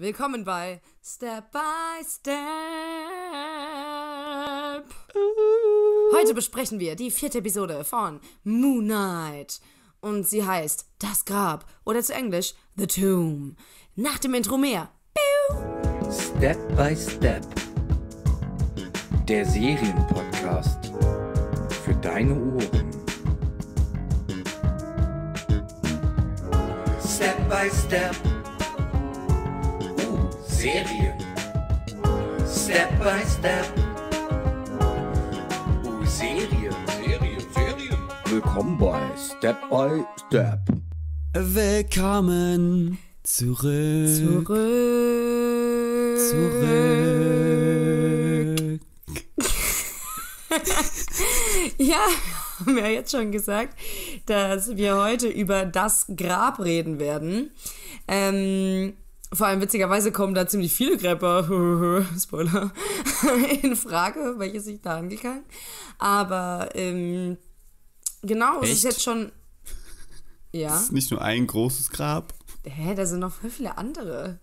Willkommen bei Step by Step. Heute besprechen wir die vierte Episode von Moon Knight. Und sie heißt Das Grab oder zu Englisch The Tomb. Nach dem Intro mehr. Step by Step. Der Serienpodcast für deine Ohren. Step by Step. Serie. Step by Step. Oh, Serie. Serie, Serien. Willkommen bei Step by Step. Willkommen zurück. Zurück. Zurück. ja, haben wir jetzt schon gesagt, dass wir heute über das Grab reden werden. Ähm, vor allem witzigerweise kommen da ziemlich viele Grepper, Spoiler, in Frage, welche sich da handeln kann. Aber ähm, genau, Echt? es ist jetzt schon. Ja. Es ist nicht nur ein großes Grab. Hä, da sind noch voll viele andere.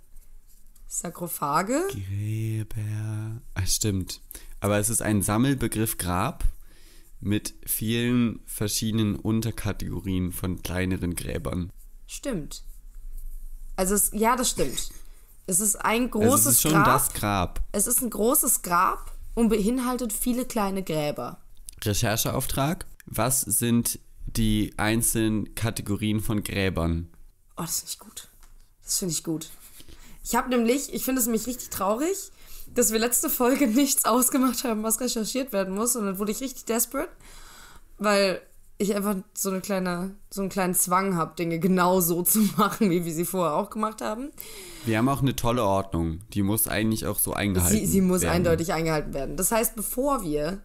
Sarkophage? Gräber. Ach, stimmt. Aber es ist ein Sammelbegriff Grab mit vielen verschiedenen Unterkategorien von kleineren Gräbern. Stimmt. Also es, ja, das stimmt. Es ist ein großes also Grab. es ist schon Grab. das Grab. Es ist ein großes Grab und beinhaltet viele kleine Gräber. Rechercheauftrag. Was sind die einzelnen Kategorien von Gräbern? Oh, das finde ich gut. Das finde ich gut. Ich habe nämlich, ich finde es mich richtig traurig, dass wir letzte Folge nichts ausgemacht haben, was recherchiert werden muss. Und dann wurde ich richtig desperate, weil ich einfach so, eine kleine, so einen kleinen Zwang habe, Dinge genau so zu machen, wie wir sie vorher auch gemacht haben. Wir haben auch eine tolle Ordnung. Die muss eigentlich auch so eingehalten sie, sie werden. Sie muss eindeutig eingehalten werden. Das heißt, bevor wir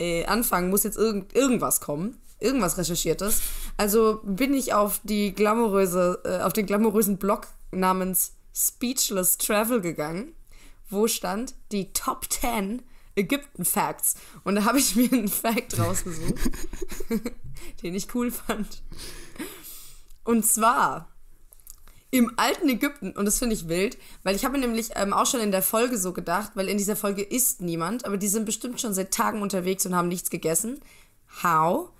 äh, anfangen, muss jetzt irgend, irgendwas kommen. Irgendwas Recherchiertes. Also bin ich auf, die glamouröse, äh, auf den glamourösen Blog namens Speechless Travel gegangen, wo stand die Top 10 Ägypten-Facts. Und da habe ich mir einen Fact rausgesucht, den ich cool fand. Und zwar im alten Ägypten, und das finde ich wild, weil ich habe mir nämlich ähm, auch schon in der Folge so gedacht, weil in dieser Folge isst niemand, aber die sind bestimmt schon seit Tagen unterwegs und haben nichts gegessen. How?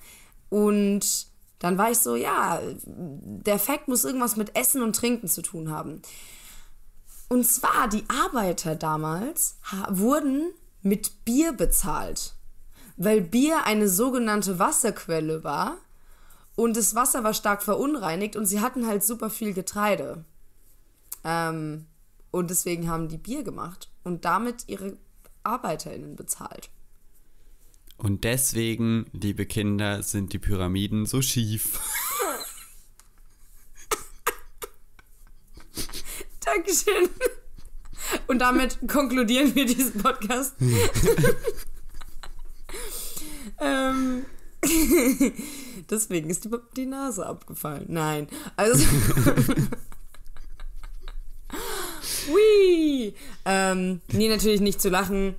Und dann war ich so, ja, der Fact muss irgendwas mit Essen und Trinken zu tun haben. Und zwar, die Arbeiter damals wurden mit Bier bezahlt, weil Bier eine sogenannte Wasserquelle war und das Wasser war stark verunreinigt und sie hatten halt super viel Getreide. Ähm, und deswegen haben die Bier gemacht und damit ihre ArbeiterInnen bezahlt. Und deswegen, liebe Kinder, sind die Pyramiden so schief. Dankeschön. Und damit konkludieren wir diesen Podcast. Hm. ähm, deswegen ist die, die Nase abgefallen. Nein. Also. Hui! Ähm, nee, natürlich nicht zu lachen.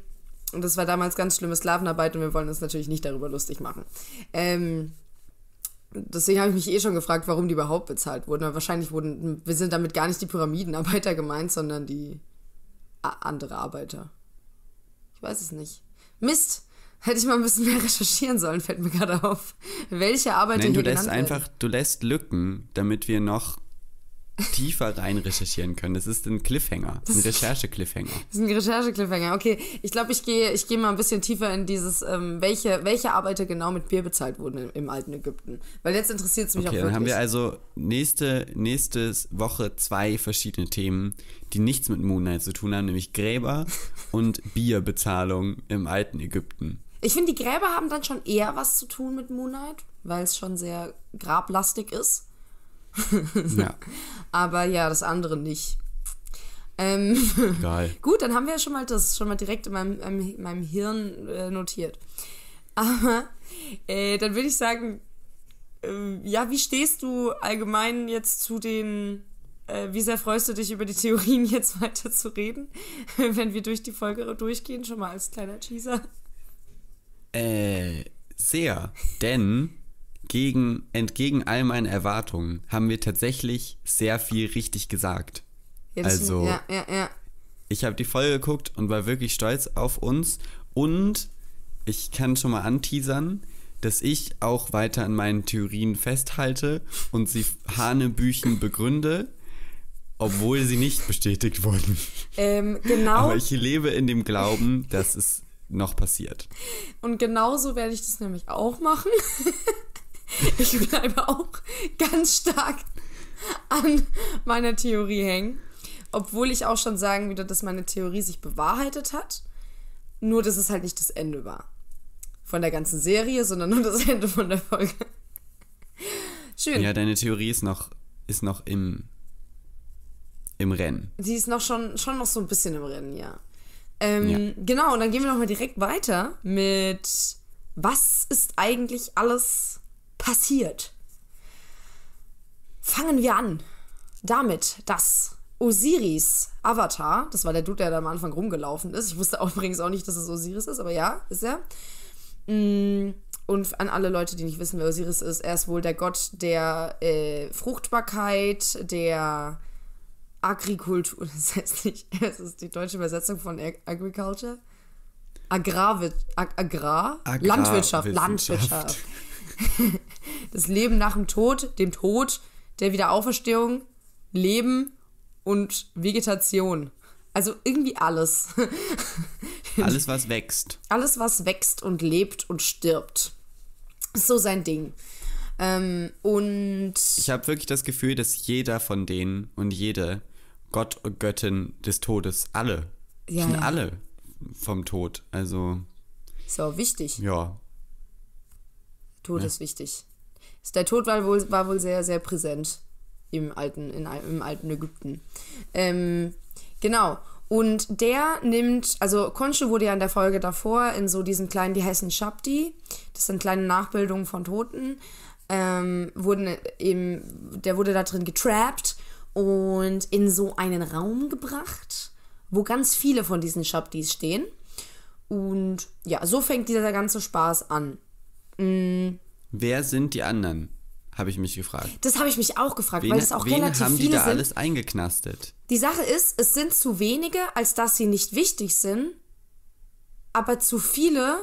Und das war damals ganz schlimme Sklavenarbeit und wir wollen uns natürlich nicht darüber lustig machen. Ähm, deswegen habe ich mich eh schon gefragt, warum die überhaupt bezahlt wurden. Weil wahrscheinlich wurden, wir sind damit gar nicht die Pyramidenarbeiter gemeint, sondern die andere Arbeiter. Ich weiß es nicht. Mist! Hätte ich mal ein bisschen mehr recherchieren sollen, fällt mir gerade auf. Welche Arbeiter Nein, du lässt einfach, du lässt Lücken, damit wir noch tiefer rein recherchieren können. Das ist ein Cliffhanger, Das ein Recherche-Cliffhanger. Das ist ein Recherche-Cliffhanger. Okay, ich glaube, ich gehe ich geh mal ein bisschen tiefer in dieses, ähm, welche, welche Arbeiter genau mit Bier bezahlt wurden im, alten Ägypten. Weil jetzt interessiert es mich okay, auch wirklich. Dann haben wir also nächste nächstes Woche zwei verschiedene Themen, die nichts mit Moon Knight zu tun haben, nämlich Gräber und Bierbezahlung im alten Ägypten. Ich finde, die Gräber haben dann schon eher was zu tun mit Moon Knight, weil es schon sehr grablastig ist. ja. Aber ja, das andere nicht. Ähm, Geil. gut, dann haben wir ja schon mal das schon mal direkt in meinem, ähm, in meinem Hirn äh, notiert. Aber äh, dann würde ich sagen, äh, ja, wie stehst du allgemein jetzt zu den, äh, wie sehr freust du dich über die Theorien jetzt weiter zu reden, wenn wir durch die Folge durchgehen, schon mal als kleiner Teaser? Äh, sehr, denn gegen, entgegen all meinen Erwartungen haben wir tatsächlich sehr viel richtig gesagt. Ja, also, ja, ja, ja. ich habe die Folge geguckt und war wirklich stolz auf uns. Und ich kann schon mal anteasern, dass ich auch weiter an meinen Theorien festhalte und sie hanebüchen begründe, obwohl sie nicht bestätigt wurden. Ähm, genau. Aber ich lebe in dem Glauben, dass es noch passiert. Und genauso werde ich das nämlich auch machen. Ich bleibe auch ganz stark an meiner Theorie hängen. Obwohl ich auch schon sagen würde, dass meine Theorie sich bewahrheitet hat. Nur, dass es halt nicht das Ende war. Von der ganzen Serie, sondern nur das Ende von der Folge. Schön. Ja, deine Theorie ist noch, ist noch im, im Rennen. Sie ist noch schon, schon noch so ein bisschen im Rennen, ja. Ähm, ja. Genau, und dann gehen wir nochmal direkt weiter mit Was ist eigentlich alles passiert. Fangen wir an damit, dass Osiris Avatar, das war der Dude, der da am Anfang rumgelaufen ist, ich wusste übrigens auch nicht, dass es Osiris ist, aber ja, ist er. Mm, und an alle Leute, die nicht wissen, wer Osiris ist, er ist wohl der Gott der äh, Fruchtbarkeit, der Agrikultur, das heißt nicht, es ist die deutsche Übersetzung von Agriculture. Agrarwirtschaft, Agrar, Agrar Landwirtschaft, Landwirtschaft. das Leben nach dem Tod, dem Tod, der Wiederauferstehung, Leben und Vegetation. Also irgendwie alles. alles, was wächst. Alles, was wächst und lebt und stirbt. Ist so sein Ding. Ähm, und. Ich habe wirklich das Gefühl, dass jeder von denen und jede Gott und Göttin des Todes, alle, ja, sind ja. alle vom Tod. Also. Ist auch wichtig. Ja. Todeswichtig. Ja. Der Tod war wohl, war wohl sehr, sehr präsent im alten, in, im alten Ägypten. Ähm, genau. Und der nimmt, also Konshu wurde ja in der Folge davor in so diesen kleinen, die heißen Shabdi, das sind kleine Nachbildungen von Toten, ähm, wurden eben, der wurde da drin getrappt und in so einen Raum gebracht, wo ganz viele von diesen Shabdis stehen. Und ja, so fängt dieser ganze Spaß an. Mh, mm. Wer sind die anderen? Habe ich mich gefragt. Das habe ich mich auch gefragt, wen, weil das auch wen relativ haben die da alles eingeknastet? Die Sache ist, es sind zu wenige, als dass sie nicht wichtig sind, aber zu viele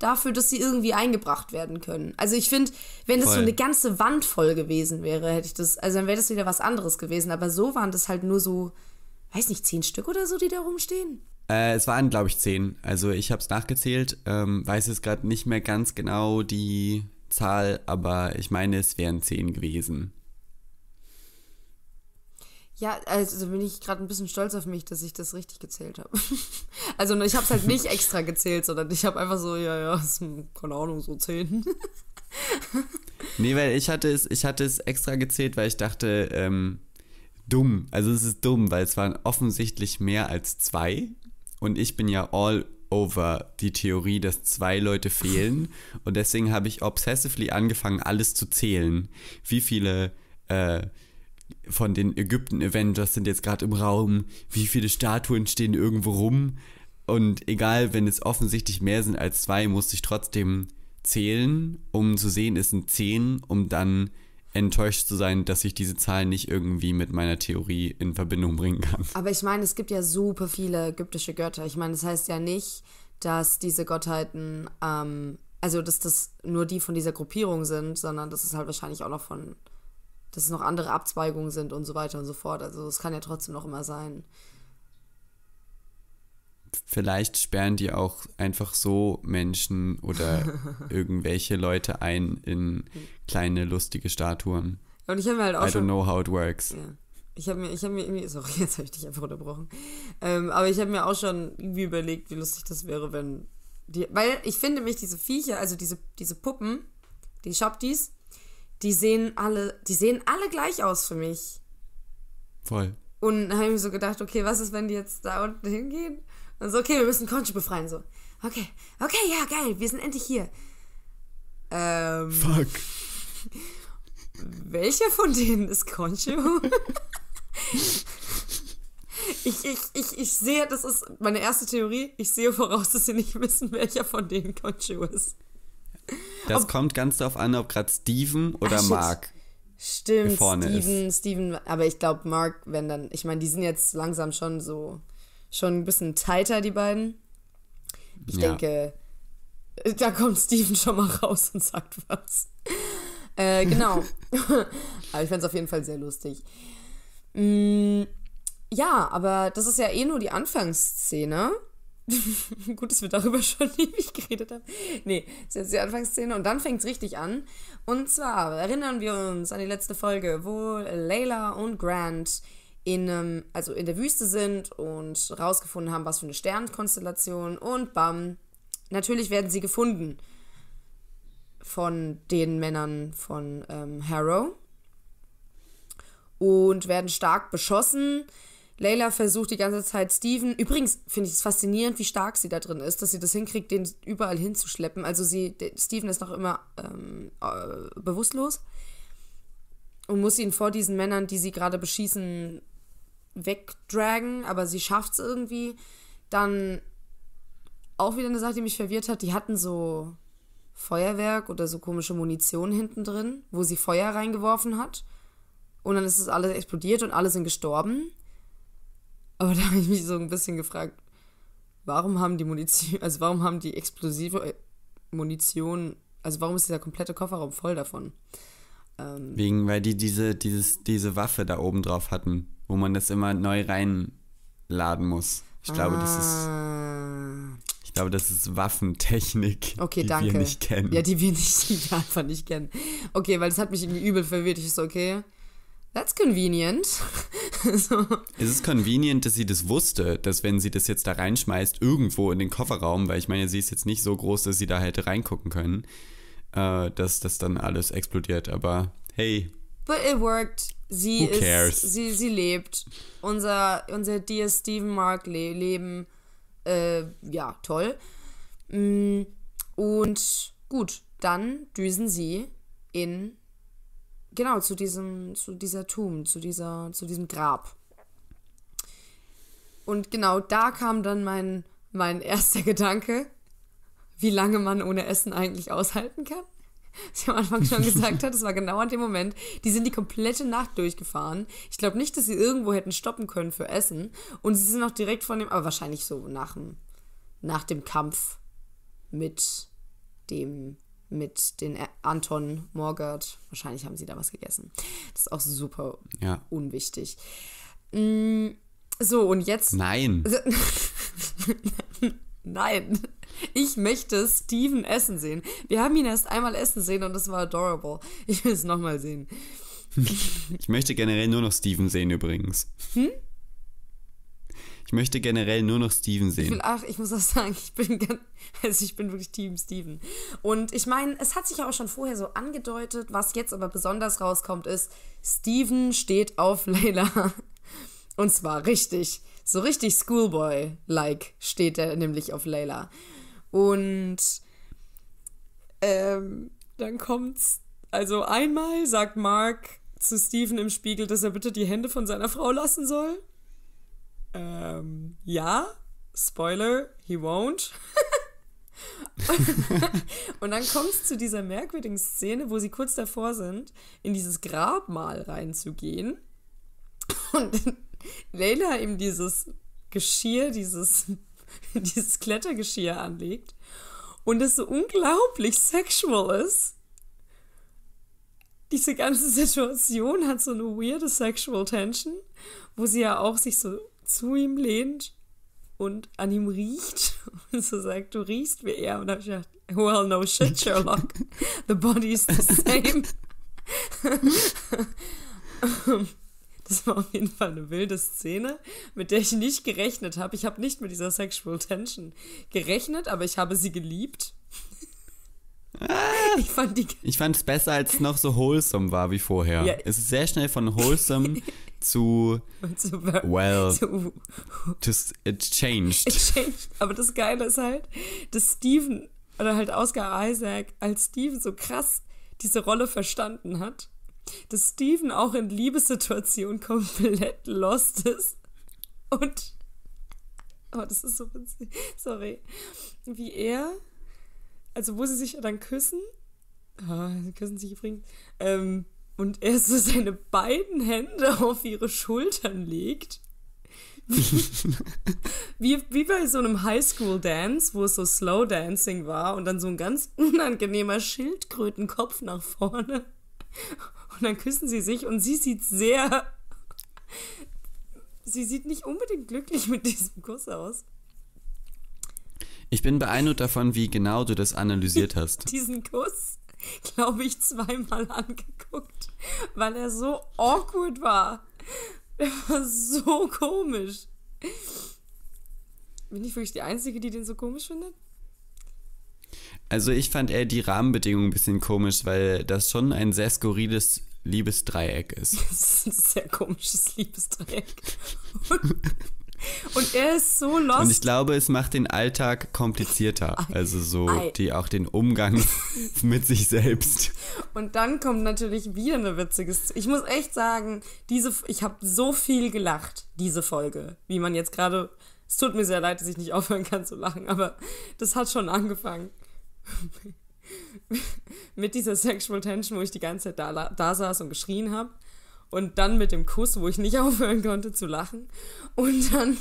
dafür, dass sie irgendwie eingebracht werden können. Also ich finde, wenn das voll. so eine ganze Wand voll gewesen wäre, hätte ich das, also dann wäre das wieder was anderes gewesen. Aber so waren das halt nur so, weiß nicht, zehn Stück oder so, die da rumstehen. Äh, es waren, glaube ich, zehn. Also ich habe es nachgezählt, ähm, weiß jetzt gerade nicht mehr ganz genau die Zahl, aber ich meine, es wären zehn gewesen. Ja, also bin ich gerade ein bisschen stolz auf mich, dass ich das richtig gezählt habe. also ich habe es halt nicht extra gezählt, sondern ich habe einfach so, ja, ja, ist, keine Ahnung, so zehn. nee, weil ich hatte es, ich hatte es extra gezählt, weil ich dachte, ähm, dumm. Also es ist dumm, weil es waren offensichtlich mehr als zwei. Und ich bin ja all over die Theorie, dass zwei Leute fehlen. Und deswegen habe ich obsessively angefangen, alles zu zählen. Wie viele äh, von den Ägypten-Avengers sind jetzt gerade im Raum? Wie viele Statuen stehen irgendwo rum? Und egal, wenn es offensichtlich mehr sind als zwei, musste ich trotzdem zählen, um zu sehen, es sind zehn, um dann enttäuscht zu sein, dass ich diese Zahlen nicht irgendwie mit meiner Theorie in Verbindung bringen kann. Aber ich meine, es gibt ja super viele ägyptische Götter. Ich meine, das heißt ja nicht, dass diese Gottheiten, ähm, also dass das nur die von dieser Gruppierung sind, sondern dass es halt wahrscheinlich auch noch von, dass es noch andere Abzweigungen sind und so weiter und so fort. Also es kann ja trotzdem noch immer sein, vielleicht sperren die auch einfach so Menschen oder irgendwelche Leute ein in kleine lustige Statuen. Und ich habe halt auch I don't know how it works. Ja. Ich habe mir, ich habe mir irgendwie, sorry, jetzt habe ich dich einfach unterbrochen. Ähm, aber ich habe mir auch schon irgendwie überlegt, wie lustig das wäre, wenn die, weil ich finde mich diese Viecher, also diese, diese Puppen, die Shopties, die sehen alle, die sehen alle gleich aus für mich. Voll. Und habe ich mir so gedacht, okay, was ist, wenn die jetzt da unten hingehen dann so, okay, wir müssen Conchi befreien. So, okay, okay, ja, geil, wir sind endlich hier. Ähm. Fuck. Welcher von denen ist Concho? ich, ich, ich, ich sehe, das ist meine erste Theorie, ich sehe voraus, dass sie nicht wissen, welcher von denen Concho ist. Das ob, kommt ganz darauf an, ob gerade Steven oder ach, Mark. Stimmt, vorne Steven, ist. Steven, aber ich glaube Mark, wenn dann, ich meine, die sind jetzt langsam schon so schon ein bisschen tighter, die beiden. Ich ja. denke, da kommt Steven schon mal raus und sagt was. Äh, genau. aber ich fände es auf jeden Fall sehr lustig. Mm, ja, aber das ist ja eh nur die Anfangsszene. Gut, dass wir darüber schon ewig geredet haben. Nee, das ist jetzt die Anfangsszene und dann fängt es richtig an. Und zwar erinnern wir uns an die letzte Folge, wo Layla und Grant in einem, also in der Wüste sind und rausgefunden haben, was für eine Sternkonstellation und bam, natürlich werden sie gefunden von den Männern von ähm, Harrow und werden stark beschossen. Layla versucht die ganze Zeit Steven. Übrigens finde ich es faszinierend, wie stark sie da drin ist, dass sie das hinkriegt, den überall hinzuschleppen. Also sie, Steven ist noch immer ähm, äh, bewusstlos und muss ihn vor diesen Männern, die sie gerade beschießen, wegdragen, aber sie schafft es irgendwie. Dann auch wieder eine Sache, die mich verwirrt hat, die hatten so Feuerwerk oder so komische Munition hinten drin, wo sie Feuer reingeworfen hat. Und dann ist es alles explodiert und alle sind gestorben. Aber da habe ich mich so ein bisschen gefragt, warum haben die Munition, also warum haben die explosive äh, Munition, also warum ist dieser komplette Kofferraum voll davon? Ähm, Wegen, weil die diese, dieses, diese Waffe da oben drauf hatten wo man das immer neu reinladen muss. Ich glaube, ah. das ist. Ah. Ich glaube, das ist Waffentechnik, okay, die danke. wir nicht kennen. Ja, die wir nicht, die einfach nicht kennen. Okay, weil das hat mich irgendwie übel verwirrt. Ich so, okay, that's convenient. so. Es ist convenient, dass sie das wusste, dass wenn sie das jetzt da reinschmeißt, irgendwo in den Kofferraum, weil ich meine, sie ist jetzt nicht so groß, dass sie da hätte reingucken können, äh, dass das dann alles explodiert. Aber hey, But it worked. Sie Who ist, cares? sie, sie lebt. Unser, unser Dear Stephen Mark le leben, äh, ja, toll. Mm, und gut, dann düsen sie in, genau, zu diesem, zu dieser Tomb, zu dieser, zu diesem Grab. Und genau da kam dann mein, mein erster Gedanke, wie lange man ohne Essen eigentlich aushalten kann. sie am Anfang schon gesagt hat, es war genau an dem Moment, die sind die komplette Nacht durchgefahren. Ich glaube nicht, dass sie irgendwo hätten stoppen können für Essen. Und sie sind auch direkt von dem, aber wahrscheinlich so nach dem, nach dem Kampf mit dem, mit den Anton Morgert. Wahrscheinlich haben sie da was gegessen. Das ist auch super ja. unwichtig. Mm, so, und jetzt. Nein. Nein, ich möchte Steven essen sehen. Wir haben ihn erst einmal essen sehen und es war adorable. Ich will es nochmal sehen. Ich möchte generell nur noch Steven sehen übrigens. Hm? Ich möchte generell nur noch Steven sehen. Ich bin, ach, ich muss auch sagen, ich bin also ich bin wirklich Team Steven. Und ich meine, es hat sich ja auch schon vorher so angedeutet, was jetzt aber besonders rauskommt, ist, Steven steht auf Leila. Und zwar richtig. So richtig Schoolboy-like steht er nämlich auf Layla. Und ähm, dann kommt's. Also einmal sagt Mark zu Steven im Spiegel, dass er bitte die Hände von seiner Frau lassen soll. Ähm, ja, Spoiler, he won't. und dann kommt es zu dieser merkwürdigen Szene, wo sie kurz davor sind, in dieses Grabmal reinzugehen. Und Leila ihm dieses Geschirr, dieses, dieses Klettergeschirr anlegt und es so unglaublich sexual ist. Diese ganze Situation hat so eine weirde Sexual Tension, wo sie ja auch sich so zu ihm lehnt und an ihm riecht und so sagt, du riechst wie er. Und da habe ich gedacht, well, no shit, Sherlock. The body is the same. Das war auf jeden Fall eine wilde Szene, mit der ich nicht gerechnet habe. Ich habe nicht mit dieser Sexual Tension gerechnet, aber ich habe sie geliebt. Ah. Ich fand die. Ich fand es besser, als es noch so wholesome war wie vorher. Ja. Es ist sehr schnell von wholesome zu. zu well. Zu, just, it changed. It changed. Aber das Geile ist halt, dass Steven oder halt Oscar Isaac als Steven so krass diese Rolle verstanden hat dass Steven auch in Liebessituationen komplett lost ist. Und. Oh, das ist so witzig. Sorry. Wie er. Also, wo sie sich dann küssen. Ah, sie küssen sich übrigens. Ähm, und er so seine beiden Hände auf ihre Schultern legt. wie, wie bei so einem Highschool-Dance, wo es so Slow Dancing war und dann so ein ganz unangenehmer Schildkrötenkopf nach vorne. Und dann küssen sie sich und sie sieht sehr. sie sieht nicht unbedingt glücklich mit diesem Kuss aus. Ich bin beeindruckt davon, wie genau du das analysiert hast. Diesen Kuss, glaube ich, zweimal angeguckt, weil er so awkward war. Er war so komisch. Bin ich wirklich die Einzige, die den so komisch findet? Also ich fand eher die Rahmenbedingungen ein bisschen komisch, weil das schon ein sehr skurriles Liebesdreieck ist. Das ist ein sehr komisches Liebesdreieck. Und, er ist so lost. Und ich glaube, es macht den Alltag komplizierter. Also so die auch den Umgang mit sich selbst. Und dann kommt natürlich wieder eine witzige. Ich muss echt sagen, diese ich habe so viel gelacht diese Folge, wie man jetzt gerade es tut mir sehr leid, dass ich nicht aufhören kann zu lachen, aber das hat schon angefangen. mit dieser Sexual Tension, wo ich die ganze Zeit da, da saß und geschrien habe. Und dann mit dem Kuss, wo ich nicht aufhören konnte zu lachen. Und dann,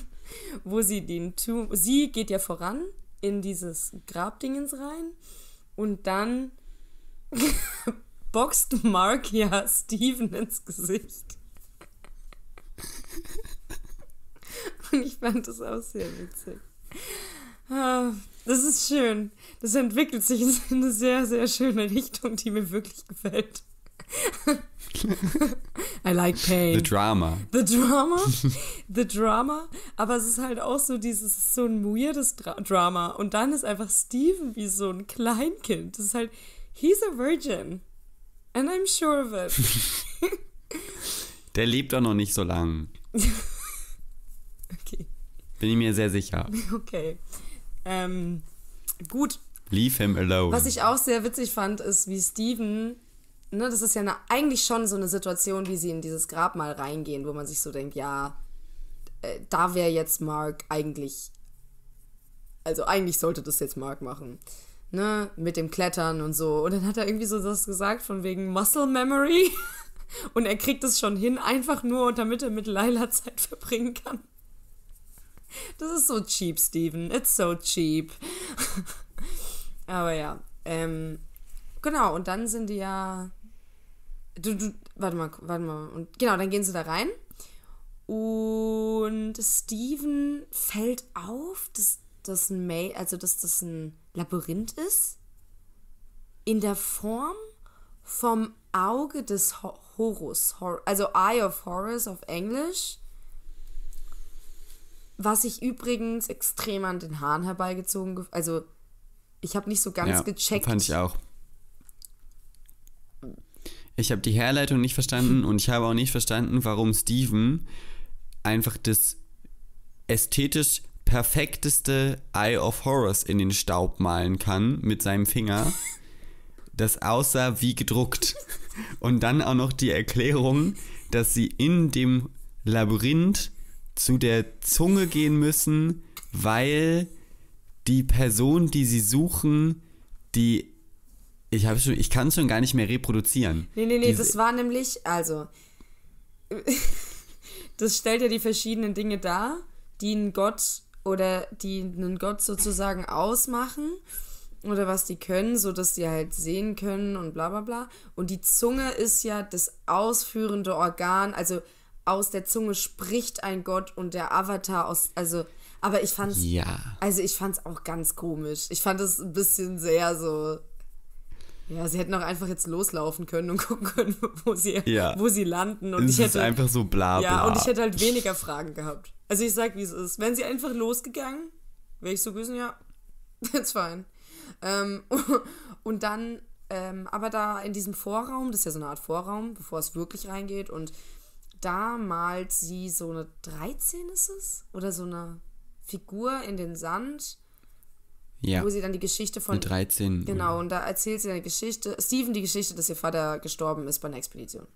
wo sie den Tomb. Sie geht ja voran in dieses Grabdingens rein. Und dann boxt Mark ja Steven ins Gesicht. Und ich fand das auch sehr witzig. Ah, das ist schön. Das entwickelt sich in eine sehr, sehr schöne Richtung, die mir wirklich gefällt. I like pain. The drama. The drama. The drama. Aber es ist halt auch so dieses, so ein weirdes Dra Drama. Und dann ist einfach Steven wie so ein Kleinkind. Das ist halt, he's a virgin. And I'm sure of it. Der lebt auch noch nicht so lang. okay. Bin ich mir sehr sicher. Okay. Ähm, gut. Leave him alone. Was ich auch sehr witzig fand, ist, wie Steven, ne, das ist ja eine, eigentlich schon so eine Situation, wie sie in dieses Grabmal reingehen, wo man sich so denkt, ja, äh, da wäre jetzt Mark eigentlich, also eigentlich sollte das jetzt Mark machen. Ne, mit dem Klettern und so. Und dann hat er irgendwie so das gesagt, von wegen Muscle Memory. Und er kriegt es schon hin, einfach nur, damit er mit Lila Zeit verbringen kann. Das ist so cheap, Steven. It's so cheap. Aber ja, ähm, genau, und dann sind die ja. Du, du, warte mal, warte mal. Und genau, dann gehen sie da rein. Und Steven fällt auf, dass das ein May, also dass das ein Labyrinth ist. In der Form vom Auge des Horus. Hor also Eye of Horus auf Englisch. Was ich übrigens extrem an den Haaren herbeigezogen, also ich habe nicht so ganz ja, gecheckt. Fand ich auch. Ich habe die Herleitung nicht verstanden und ich habe auch nicht verstanden, warum Steven einfach das ästhetisch perfekteste Eye of Horrors in den Staub malen kann mit seinem Finger, das aussah wie gedruckt. Und dann auch noch die Erklärung, dass sie in dem Labyrinth zu der Zunge gehen müssen, weil die Person, die sie suchen, die ich habe schon, ich kann schon gar nicht mehr reproduzieren. Nee, nee, nee, Diese das war nämlich, also das stellt ja die verschiedenen Dinge dar, die einen Gott oder die einen Gott sozusagen ausmachen oder was die können, so dass sie halt sehen können und bla bla bla. Und die Zunge ist ja das ausführende Organ, also aus der Zunge spricht ein Gott und der Avatar aus. Also, aber ich fand's. Ja. Also, ich fand's auch ganz komisch. Ich fand es ein bisschen sehr so. Ja, sie hätten auch einfach jetzt loslaufen können und gucken können, wo sie, ja. wo sie landen. Und es ich hätte, einfach so bla bla. Ja, und ich hätte halt weniger Fragen gehabt. Also ich sag, wie es ist. Wären sie einfach losgegangen, wäre ich so gewesen, ja, that's fine. Ähm, und dann, ähm, aber da in diesem Vorraum, das ist ja so eine Art Vorraum, bevor es wirklich reingeht und da malt sie so eine 13 ist es? Oder so eine Figur in den Sand. Ja. Wo sie dann die Geschichte von. Eine 13. Genau, ja. Genau. und da erzählt sie eine Geschichte, Steven die Geschichte, dass ihr Vater gestorben ist bei einer Expedition.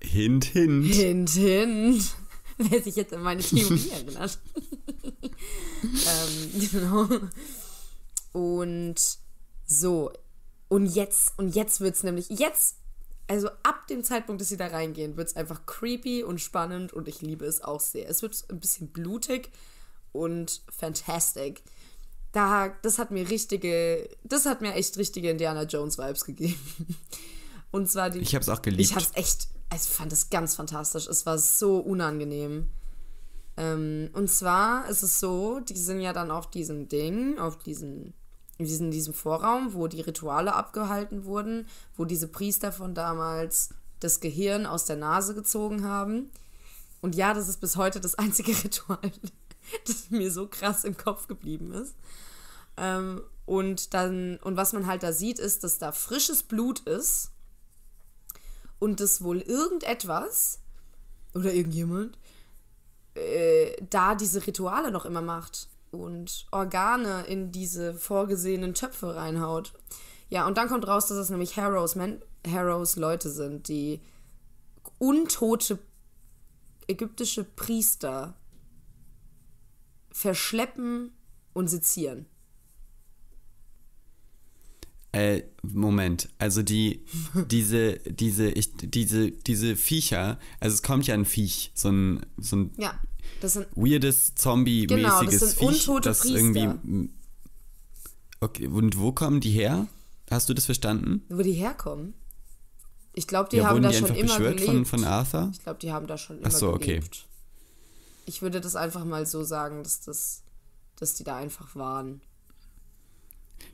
Hint, hint. Hint, hint. Wer sich jetzt an meine Theorie erinnert. ähm, genau. Und so. Und jetzt, und jetzt wird es nämlich, jetzt also ab dem Zeitpunkt, dass sie da reingehen, wird es einfach creepy und spannend und ich liebe es auch sehr. Es wird ein bisschen blutig und fantastic. Da, das hat mir richtige, das hat mir echt richtige Indiana Jones Vibes gegeben. Und zwar die. Ich hab's auch geliebt. Ich hab's echt, also ich fand es ganz fantastisch. Es war so unangenehm. Ähm, und zwar ist es so, die sind ja dann auf diesem Ding, auf diesem in diesem, diesem Vorraum, wo die Rituale abgehalten wurden, wo diese Priester von damals das Gehirn aus der Nase gezogen haben. Und ja, das ist bis heute das einzige Ritual, das mir so krass im Kopf geblieben ist. Ähm, und dann, und was man halt da sieht, ist, dass da frisches Blut ist und dass wohl irgendetwas oder irgendjemand äh, da diese Rituale noch immer macht und Organe in diese vorgesehenen Töpfe reinhaut. Ja, und dann kommt raus, dass es nämlich Harrows, Men Harrows Leute sind, die untote ägyptische Priester verschleppen und sezieren. Äh, Moment, also die, diese, diese, ich, diese, diese Viecher, also es kommt ja ein Viech, so ein, so ein ja das sind, weirdes Zombie-mäßiges genau, das Viech, das Priester. irgendwie. Okay, und wo kommen die her? Hast du das verstanden? Wo die herkommen? Ich glaube, die ja, haben da die schon immer gelebt. Von, von Arthur? Ich glaube, die haben da schon immer Ach so, gelebt. okay. Ich würde das einfach mal so sagen, dass das, dass die da einfach waren.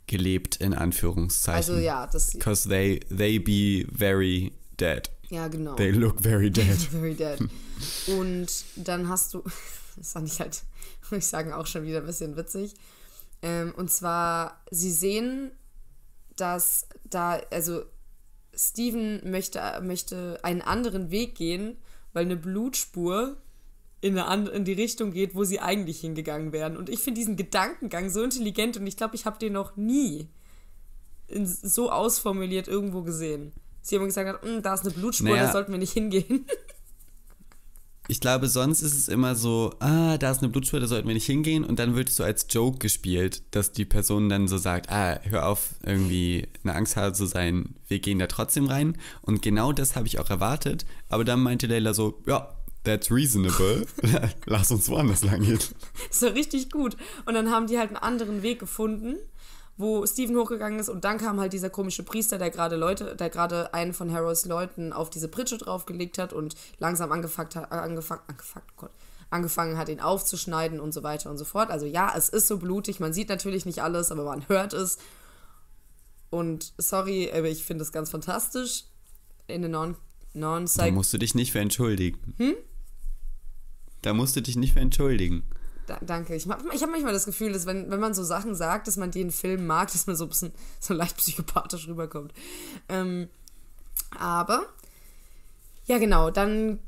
Gelebt in Anführungszeichen. Also ja, das. Because they they be very dead. Ja, genau. They look very dead. very dead. Und dann hast du, das fand ich halt, muss ich sagen, auch schon wieder ein bisschen witzig. Ähm, und zwar, sie sehen, dass da, also Steven möchte, möchte einen anderen Weg gehen, weil eine Blutspur in, eine in die Richtung geht, wo sie eigentlich hingegangen wären. Und ich finde diesen Gedankengang so intelligent und ich glaube, ich habe den noch nie in, so ausformuliert irgendwo gesehen sie immer gesagt hat, mm, da ist eine Blutspur, naja, da sollten wir nicht hingehen. Ich glaube, sonst ist es immer so, ah, da ist eine Blutspur, da sollten wir nicht hingehen. Und dann wird es so als Joke gespielt, dass die Person dann so sagt, ah, hör auf, irgendwie eine Angsthase zu sein, wir gehen da trotzdem rein. Und genau das habe ich auch erwartet. Aber dann meinte Leila so, ja, that's reasonable. Lass uns woanders lang gehen. Das war richtig gut. Und dann haben die halt einen anderen Weg gefunden wo Steven hochgegangen ist und dann kam halt dieser komische Priester, der gerade Leute, der gerade einen von Harrows Leuten auf diese Pritsche draufgelegt hat und langsam angefangen hat, angefangen, angefangen, Gott, angefangen hat, ihn aufzuschneiden und so weiter und so fort. Also ja, es ist so blutig, man sieht natürlich nicht alles, aber man hört es. Und sorry, aber ich finde es ganz fantastisch. In der non, non Da musst du dich nicht für entschuldigen. Hm? Da musst du dich nicht für entschuldigen danke. Ich, hab, ich habe manchmal das Gefühl, dass wenn, wenn man so Sachen sagt, dass man den Film mag, dass man so ein bisschen so leicht psychopathisch rüberkommt. Ähm, aber, ja genau, dann,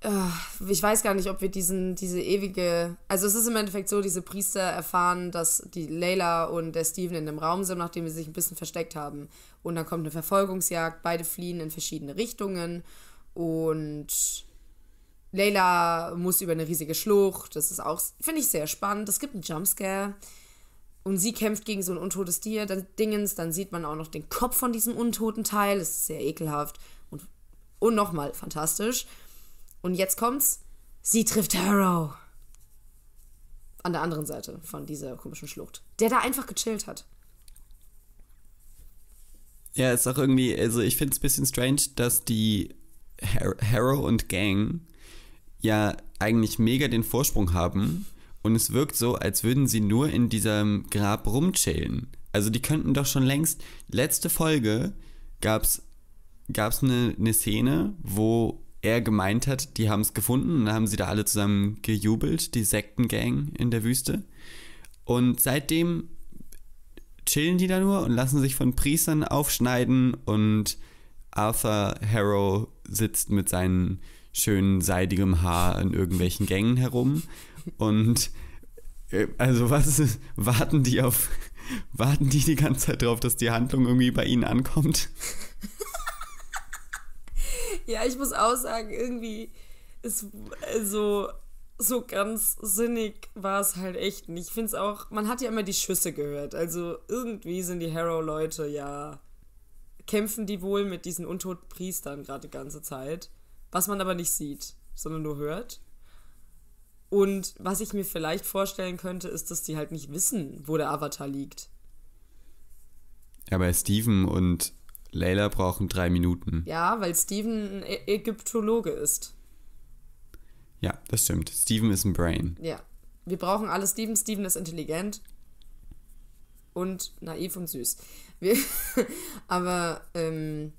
äh, ich weiß gar nicht, ob wir diesen, diese ewige, also es ist im Endeffekt so, diese Priester erfahren, dass die Layla und der Steven in dem Raum sind, nachdem sie sich ein bisschen versteckt haben. Und dann kommt eine Verfolgungsjagd, beide fliehen in verschiedene Richtungen und Layla muss über eine riesige Schlucht. Das ist auch, finde ich sehr spannend. Es gibt einen Jumpscare. Und sie kämpft gegen so ein untotes Tier. Dann, Dingens, dann sieht man auch noch den Kopf von diesem untoten Teil. Das ist sehr ekelhaft. Und, und nochmal fantastisch. Und jetzt kommt's. Sie trifft Harrow. An der anderen Seite von dieser komischen Schlucht. Der da einfach gechillt hat. Ja, ist auch irgendwie, also ich finde es ein bisschen strange, dass die Har Harrow und Gang ja eigentlich mega den Vorsprung haben und es wirkt so, als würden sie nur in diesem Grab rumchillen. Also die könnten doch schon längst, letzte Folge gab es eine ne Szene, wo er gemeint hat, die haben es gefunden und dann haben sie da alle zusammen gejubelt, die Sektengang in der Wüste. Und seitdem chillen die da nur und lassen sich von Priestern aufschneiden und Arthur Harrow sitzt mit seinen schön seidigem Haar in irgendwelchen Gängen herum. Und äh, also was ist, warten die auf, warten die die ganze Zeit darauf, dass die Handlung irgendwie bei ihnen ankommt? ja, ich muss auch sagen, irgendwie ist also so ganz sinnig war es halt echt nicht. Ich finde es auch, man hat ja immer die Schüsse gehört. Also irgendwie sind die Harrow-Leute ja, kämpfen die wohl mit diesen Untot-Priestern gerade die ganze Zeit was man aber nicht sieht, sondern nur hört. Und was ich mir vielleicht vorstellen könnte, ist, dass die halt nicht wissen, wo der Avatar liegt. Ja, aber Steven und Layla brauchen drei Minuten. Ja, weil Steven ein Ägyptologe ist. Ja, das stimmt. Steven ist ein Brain. Ja. Wir brauchen alle Steven. Steven ist intelligent und naiv und süß. Wir aber ähm,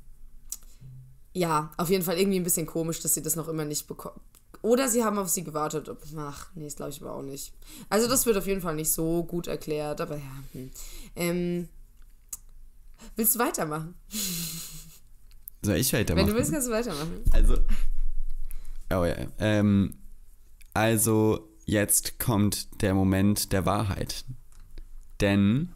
ja, auf jeden Fall irgendwie ein bisschen komisch, dass sie das noch immer nicht bekommen. Oder sie haben auf sie gewartet. Ach, nee, das glaube ich aber auch nicht. Also, das wird auf jeden Fall nicht so gut erklärt, aber ja. Hm. Ähm, willst du weitermachen? Soll ich weitermachen? Wenn du willst, kannst du weitermachen. Also. Oh ja. Ähm, also, jetzt kommt der Moment der Wahrheit. Denn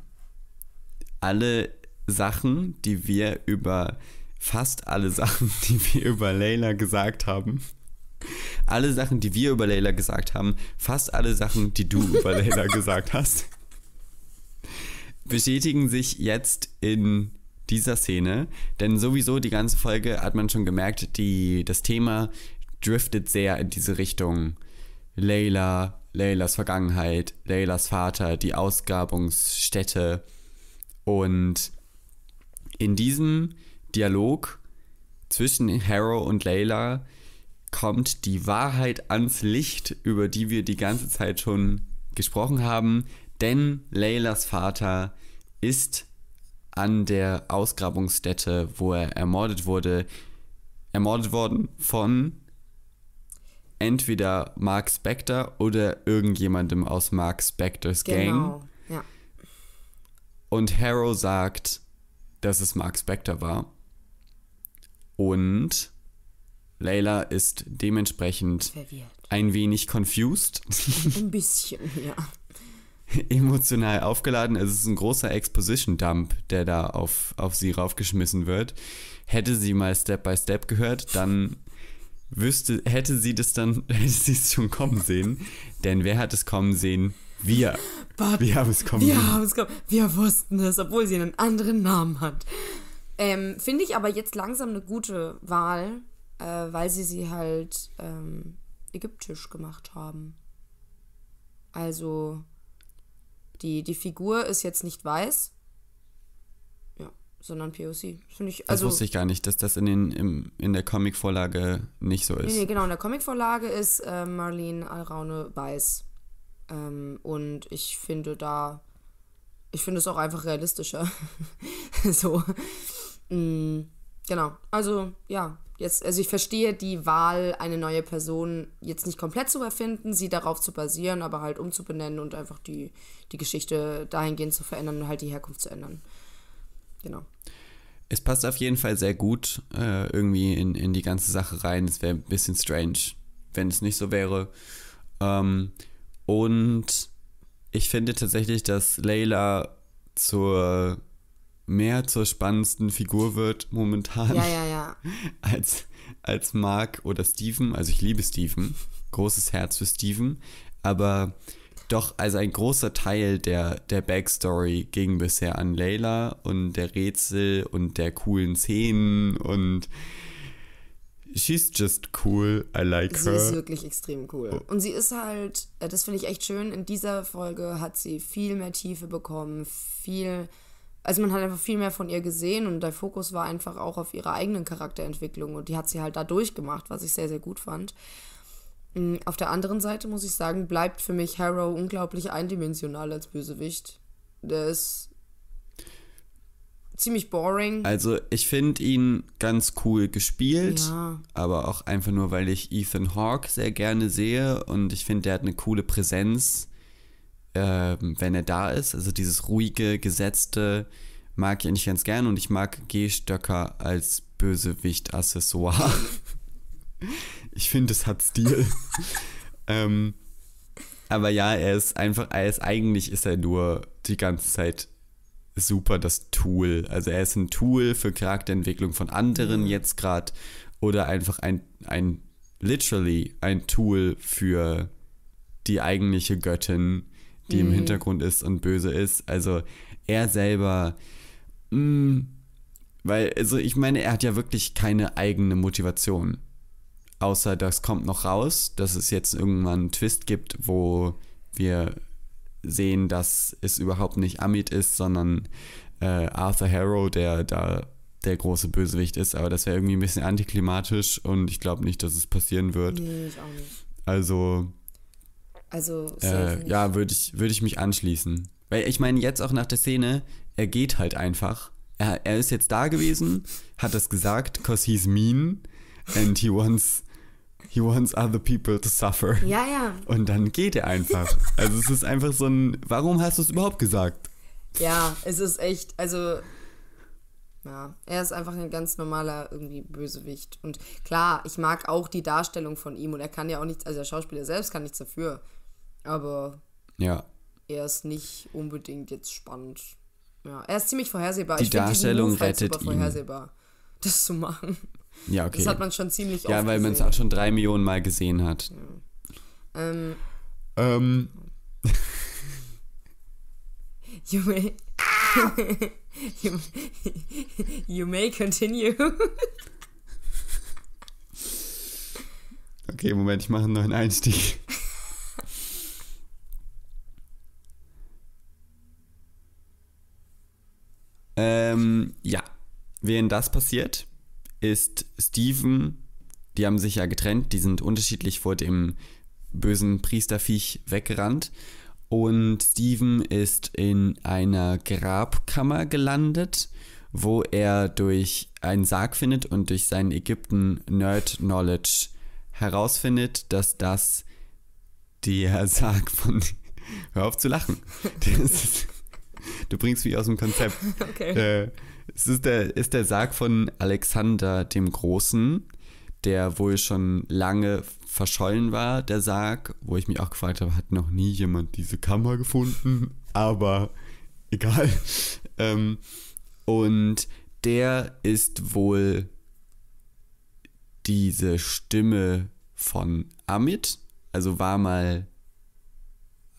alle Sachen, die wir über fast alle Sachen, die wir über Layla gesagt haben, alle Sachen, die wir über Layla gesagt haben, fast alle Sachen, die du über Layla gesagt hast, bestätigen sich jetzt in dieser Szene. Denn sowieso die ganze Folge hat man schon gemerkt, die, das Thema driftet sehr in diese Richtung. Layla, Laylas Vergangenheit, Laylas Vater, die Ausgrabungsstätte. Und in diesem Dialog zwischen Harrow und Layla kommt die Wahrheit ans Licht, über die wir die ganze Zeit schon gesprochen haben. Denn Laylas Vater ist an der Ausgrabungsstätte, wo er ermordet wurde, ermordet worden von entweder Mark Spector oder irgendjemandem aus Mark Spectors genau. Gang. Ja. Und Harrow sagt, dass es Mark Spector war. Und Layla ist dementsprechend Verwirrt. ein wenig confused. Ein bisschen, ja. Emotional aufgeladen. Es ist ein großer Exposition-Dump, der da auf, auf sie raufgeschmissen wird. Hätte sie mal Step by Step gehört, dann wüsste, hätte sie das dann, hätte sie es schon kommen sehen. Denn wer hat es kommen sehen? Wir. But wir haben es kommen wir sehen. Haben es kommen. Wir wussten es, obwohl sie einen anderen Namen hat. Ähm, Finde ich aber jetzt langsam eine gute Wahl, äh, weil sie sie halt ähm, ägyptisch gemacht haben. Also die, die Figur ist jetzt nicht weiß, ja, sondern POC. Finde ich. Also, das wusste ich gar nicht, dass das in, den, im, in der Comicvorlage nicht so ist. Nee, nee genau. In der Comicvorlage ist äh, Marlene Alraune weiß. Ähm, und ich finde da ich finde es auch einfach realistischer. so, Mhm, genau. Also ja, jetzt, also ich verstehe die Wahl, eine neue Person jetzt nicht komplett zu erfinden, sie darauf zu basieren, aber halt umzubenennen und einfach die, die Geschichte dahingehend zu verändern und halt die Herkunft zu ändern. Genau. Es passt auf jeden Fall sehr gut äh, irgendwie in, in die ganze Sache rein. Es wäre ein bisschen strange, wenn es nicht so wäre. Ähm, und ich finde tatsächlich, dass Layla zur mehr zur spannendsten Figur wird momentan. Ja, ja, ja. Als, als Mark oder Steven. Also ich liebe Steven. Großes Herz für Steven. Aber doch, also ein großer Teil der, der Backstory ging bisher an Layla und der Rätsel und der coolen Szenen und she's just cool, I like sie her. Sie ist wirklich extrem cool. Oh. Und sie ist halt, äh, das finde ich echt schön, in dieser Folge hat sie viel mehr Tiefe bekommen, viel also man hat einfach viel mehr von ihr gesehen und der Fokus war einfach auch auf ihre eigenen Charakterentwicklung und die hat sie halt da durchgemacht, was ich sehr, sehr gut fand. Mm, auf der anderen Seite muss ich sagen, bleibt für mich Harrow unglaublich eindimensional als Bösewicht. Der ist ziemlich boring. Also ich finde ihn ganz cool gespielt, ja. aber auch einfach nur, weil ich Ethan Hawke sehr gerne sehe und ich finde, der hat eine coole Präsenz ähm, wenn er da ist. Also dieses ruhige, gesetzte mag ich nicht ganz gern und ich mag Gehstöcker als Bösewicht-Accessoire. ich finde, es hat Stil. ähm, aber ja, er ist einfach, er ist eigentlich ist er nur die ganze Zeit super das Tool. Also er ist ein Tool für Charakterentwicklung von anderen jetzt gerade oder einfach ein, ein literally ein Tool für die eigentliche Göttin die mhm. im Hintergrund ist und böse ist. Also er selber, mh, mm, weil, also ich meine, er hat ja wirklich keine eigene Motivation. Außer das kommt noch raus, dass es jetzt irgendwann einen Twist gibt, wo wir sehen, dass es überhaupt nicht Amit ist, sondern äh, Arthur Harrow, der da der große Bösewicht ist, aber das wäre irgendwie ein bisschen antiklimatisch und ich glaube nicht, dass es passieren wird. Nee, ich auch nicht. Also also äh, ja, würde ich, würd ich mich anschließen. Weil ich meine, jetzt auch nach der Szene, er geht halt einfach. Er, er ist jetzt da gewesen, hat das gesagt, cause he's mean and he wants, he wants other people to suffer. Ja, ja. Und dann geht er einfach. Also es ist einfach so ein, warum hast du es überhaupt gesagt? Ja, es ist echt, also ja, er ist einfach ein ganz normaler irgendwie Bösewicht. Und klar, ich mag auch die Darstellung von ihm und er kann ja auch nichts, also der Schauspieler selbst kann nichts dafür. Aber ja. er ist nicht unbedingt jetzt spannend. Ja, er ist ziemlich vorhersehbar. Die ich Darstellung find, rettet halt ihn. vorhersehbar, das zu machen. Ja, okay. Das hat man schon ziemlich ja, oft Ja, weil man es auch schon drei Millionen Mal gesehen hat. Ja. Ähm. ähm. you, may you, you may continue. okay, Moment, ich mache einen neuen Einstieg. Ähm, ja, während das passiert, ist Steven. Die haben sich ja getrennt, die sind unterschiedlich vor dem bösen Priesterviech weggerannt. Und Steven ist in einer Grabkammer gelandet, wo er durch einen Sarg findet und durch seinen Ägypten-Nerd-Knowledge herausfindet, dass das der Sarg von. Hör auf zu lachen. Das ist Du bringst mich aus dem Konzept. okay. Äh, es ist der, ist der Sarg von Alexander dem Großen, der wohl schon lange verschollen war, der Sarg, wo ich mich auch gefragt habe, hat noch nie jemand diese Kammer gefunden? Aber egal. Ähm, und der ist wohl diese Stimme von Amit. Also war mal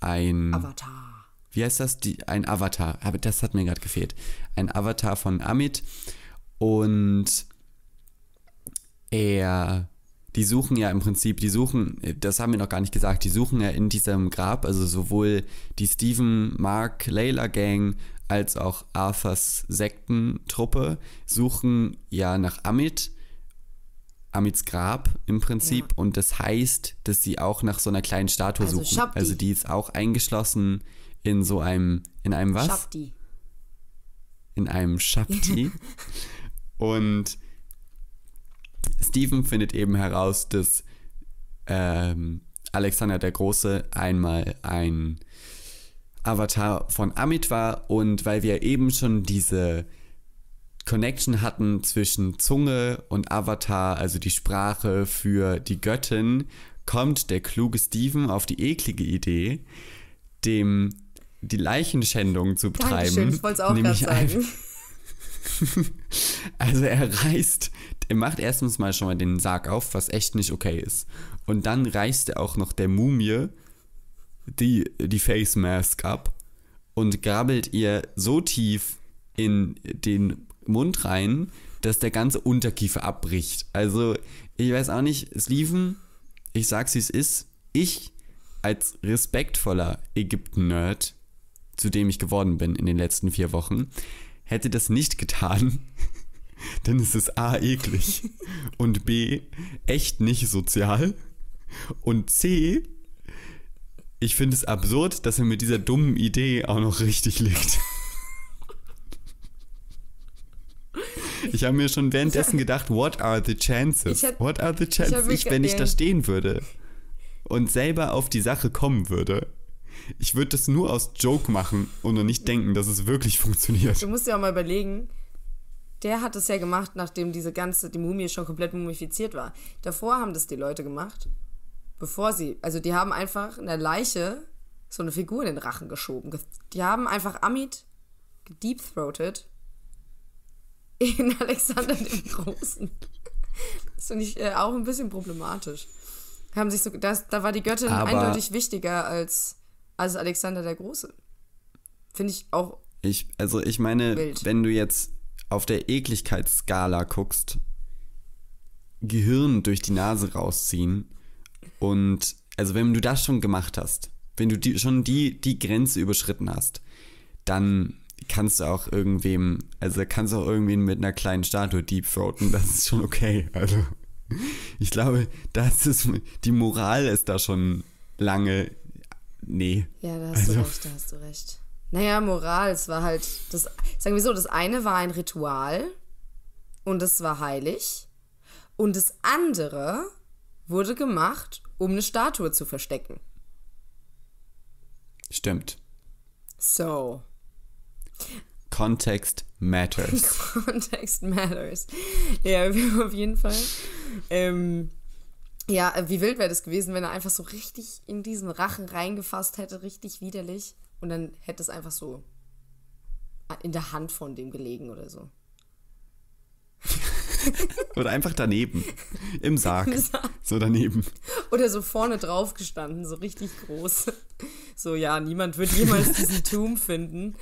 ein Avatar wie heißt das? Die, ein Avatar. Aber das hat mir gerade gefehlt. Ein Avatar von Amit. Und er, die suchen ja im Prinzip, die suchen, das haben wir noch gar nicht gesagt, die suchen ja in diesem Grab, also sowohl die Stephen, Mark, Layla Gang als auch Arthurs Sektentruppe suchen ja nach Amit. Amits Grab im Prinzip ja. und das heißt, dass sie auch nach so einer kleinen Statue also suchen. Shabdi. Also die ist auch eingeschlossen in so einem, in einem was? Schafti. In einem Schafti. und Stephen findet eben heraus, dass ähm, Alexander der Große einmal ein Avatar von Amit war und weil wir eben schon diese Connection hatten zwischen Zunge und Avatar, also die Sprache für die Göttin, kommt der kluge Steven auf die eklige Idee, dem die Leichenschändung zu betreiben. Dankeschön, ich wollte es auch gerade sagen. also er reißt, er macht erstens mal schon mal den Sarg auf, was echt nicht okay ist. Und dann reißt er auch noch der Mumie die, die Face Mask ab und grabelt ihr so tief in den Mund rein, dass der ganze Unterkiefer abbricht. Also ich weiß auch nicht, es ich sag's wie es ist, ich als respektvoller Ägypten-Nerd zu dem ich geworden bin in den letzten vier Wochen. Hätte das nicht getan, dann ist es A eklig und B echt nicht sozial und C ich finde es absurd, dass er mit dieser dummen Idee auch noch richtig liegt. Ich habe mir schon währenddessen gedacht, what are the chances? what are the chances, ich, wenn ich da stehen würde und selber auf die Sache kommen würde? Ich würde das nur aus Joke machen und nicht denken, dass es wirklich funktioniert. Du musst dir auch mal überlegen, der hat es ja gemacht, nachdem diese ganze, die Mumie schon komplett mumifiziert war. Davor haben das die Leute gemacht, bevor sie, also die haben einfach in der Leiche so eine Figur in den Rachen geschoben. Die haben einfach Amit gedeepthroated in Alexander dem Großen. Das finde ich äh, auch ein bisschen problematisch. Haben sich so, das, da war die Göttin Aber eindeutig wichtiger als als Alexander der Große. Finde ich auch. Ich, also ich meine, wild. wenn du jetzt auf der Ekligkeitsskala guckst, Gehirn durch die Nase rausziehen und also wenn du das schon gemacht hast, wenn du die, schon die, die Grenze überschritten hast, dann kannst du auch irgendwem, also kannst du auch irgendwen mit einer kleinen Statue deepthroaten, das ist schon okay. Also ich glaube, das ist, die Moral ist da schon lange nee. Ja, da hast also. du recht, da hast du recht. Naja, Moral, es war halt, das, sagen wir so, das eine war ein Ritual und es war heilig und das andere wurde gemacht, um eine Statue zu verstecken. Stimmt. So. Context matters. Context matters. Ja, auf jeden Fall. Ähm, ja, äh, wie wild wäre das gewesen, wenn er einfach so richtig in diesen Rachen reingefasst hätte, richtig widerlich. Und dann hätte es einfach so in der Hand von dem gelegen oder so. oder einfach daneben. Im Sarg. Im Sarg. So daneben. Oder so vorne drauf gestanden, so richtig groß. So, ja, niemand wird jemals diesen Tum finden.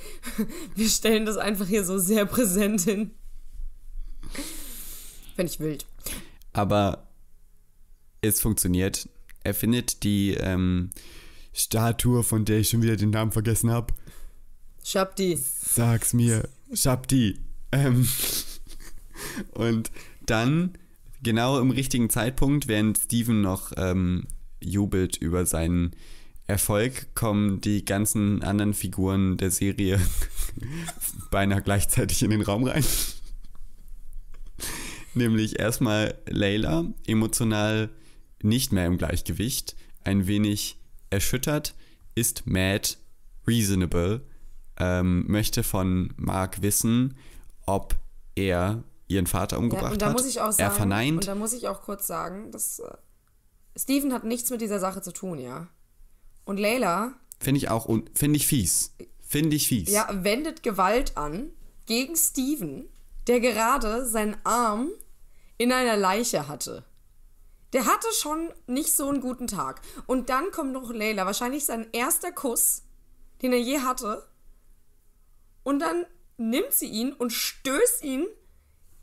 Wir stellen das einfach hier so sehr präsent hin. Fände ich wild. Aber es funktioniert. Er findet die ähm, Statue, von der ich schon wieder den Namen vergessen habe. Shabdi. Sag's mir. Shabdi. Ähm, und dann, genau im richtigen Zeitpunkt, während Steven noch ähm, jubelt über seinen Erfolg, kommen die ganzen anderen Figuren der Serie beinahe gleichzeitig in den Raum rein. Nämlich erstmal Layla, emotional nicht mehr im Gleichgewicht, ein wenig erschüttert, ist mad reasonable, ähm, möchte von Mark wissen, ob er ihren Vater umgebracht ja, hat. Sagen, er verneint. Und da muss ich auch kurz sagen, dass äh, Steven hat nichts mit dieser Sache zu tun, ja. Und Layla. Finde ich auch, finde ich fies. Finde ich fies. Ja, wendet Gewalt an gegen Steven, der gerade seinen Arm in einer Leiche hatte. Der hatte schon nicht so einen guten Tag. Und dann kommt noch Leila, wahrscheinlich sein erster Kuss, den er je hatte. Und dann nimmt sie ihn und stößt ihn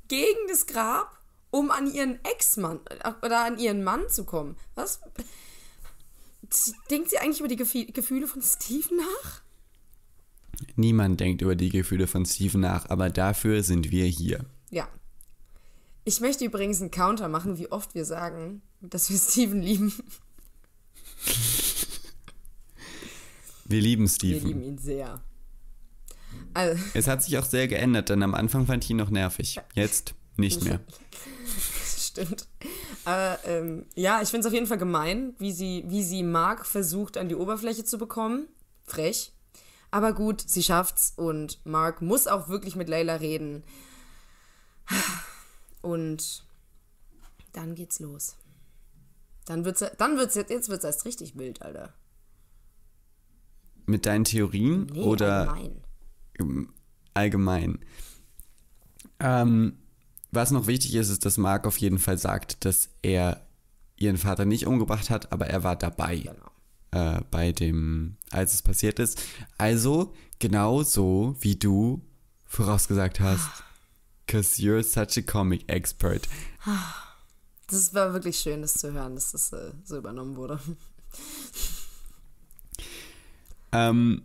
gegen das Grab, um an ihren Ex-Mann äh, oder an ihren Mann zu kommen. Was? Denkt sie eigentlich über die Gef Gefühle von Steve nach? Niemand denkt über die Gefühle von Steve nach, aber dafür sind wir hier. Ja, ich möchte übrigens einen Counter machen, wie oft wir sagen, dass wir Steven lieben. Wir lieben Steven. Wir lieben ihn sehr. Also. Es hat sich auch sehr geändert, denn am Anfang fand ich ihn noch nervig. Jetzt nicht mehr. Stimmt. Aber ähm, ja, ich finde es auf jeden Fall gemein, wie sie, wie sie Mark versucht, an die Oberfläche zu bekommen. Frech. Aber gut, sie schafft's und Mark muss auch wirklich mit Layla reden. Und dann geht's los. Dann wird's, dann wird's jetzt, jetzt wird's erst richtig wild, Alter. Mit deinen Theorien nee, oder allgemein? Allgemein. Ähm, was noch wichtig ist, ist, dass Mark auf jeden Fall sagt, dass er ihren Vater nicht umgebracht hat, aber er war dabei. Genau. Äh, bei dem, als es passiert ist. Also, genauso wie du vorausgesagt hast. Ah. Because you're such a comic expert. Das war wirklich schön, das zu hören, dass das äh, so übernommen wurde. Ähm,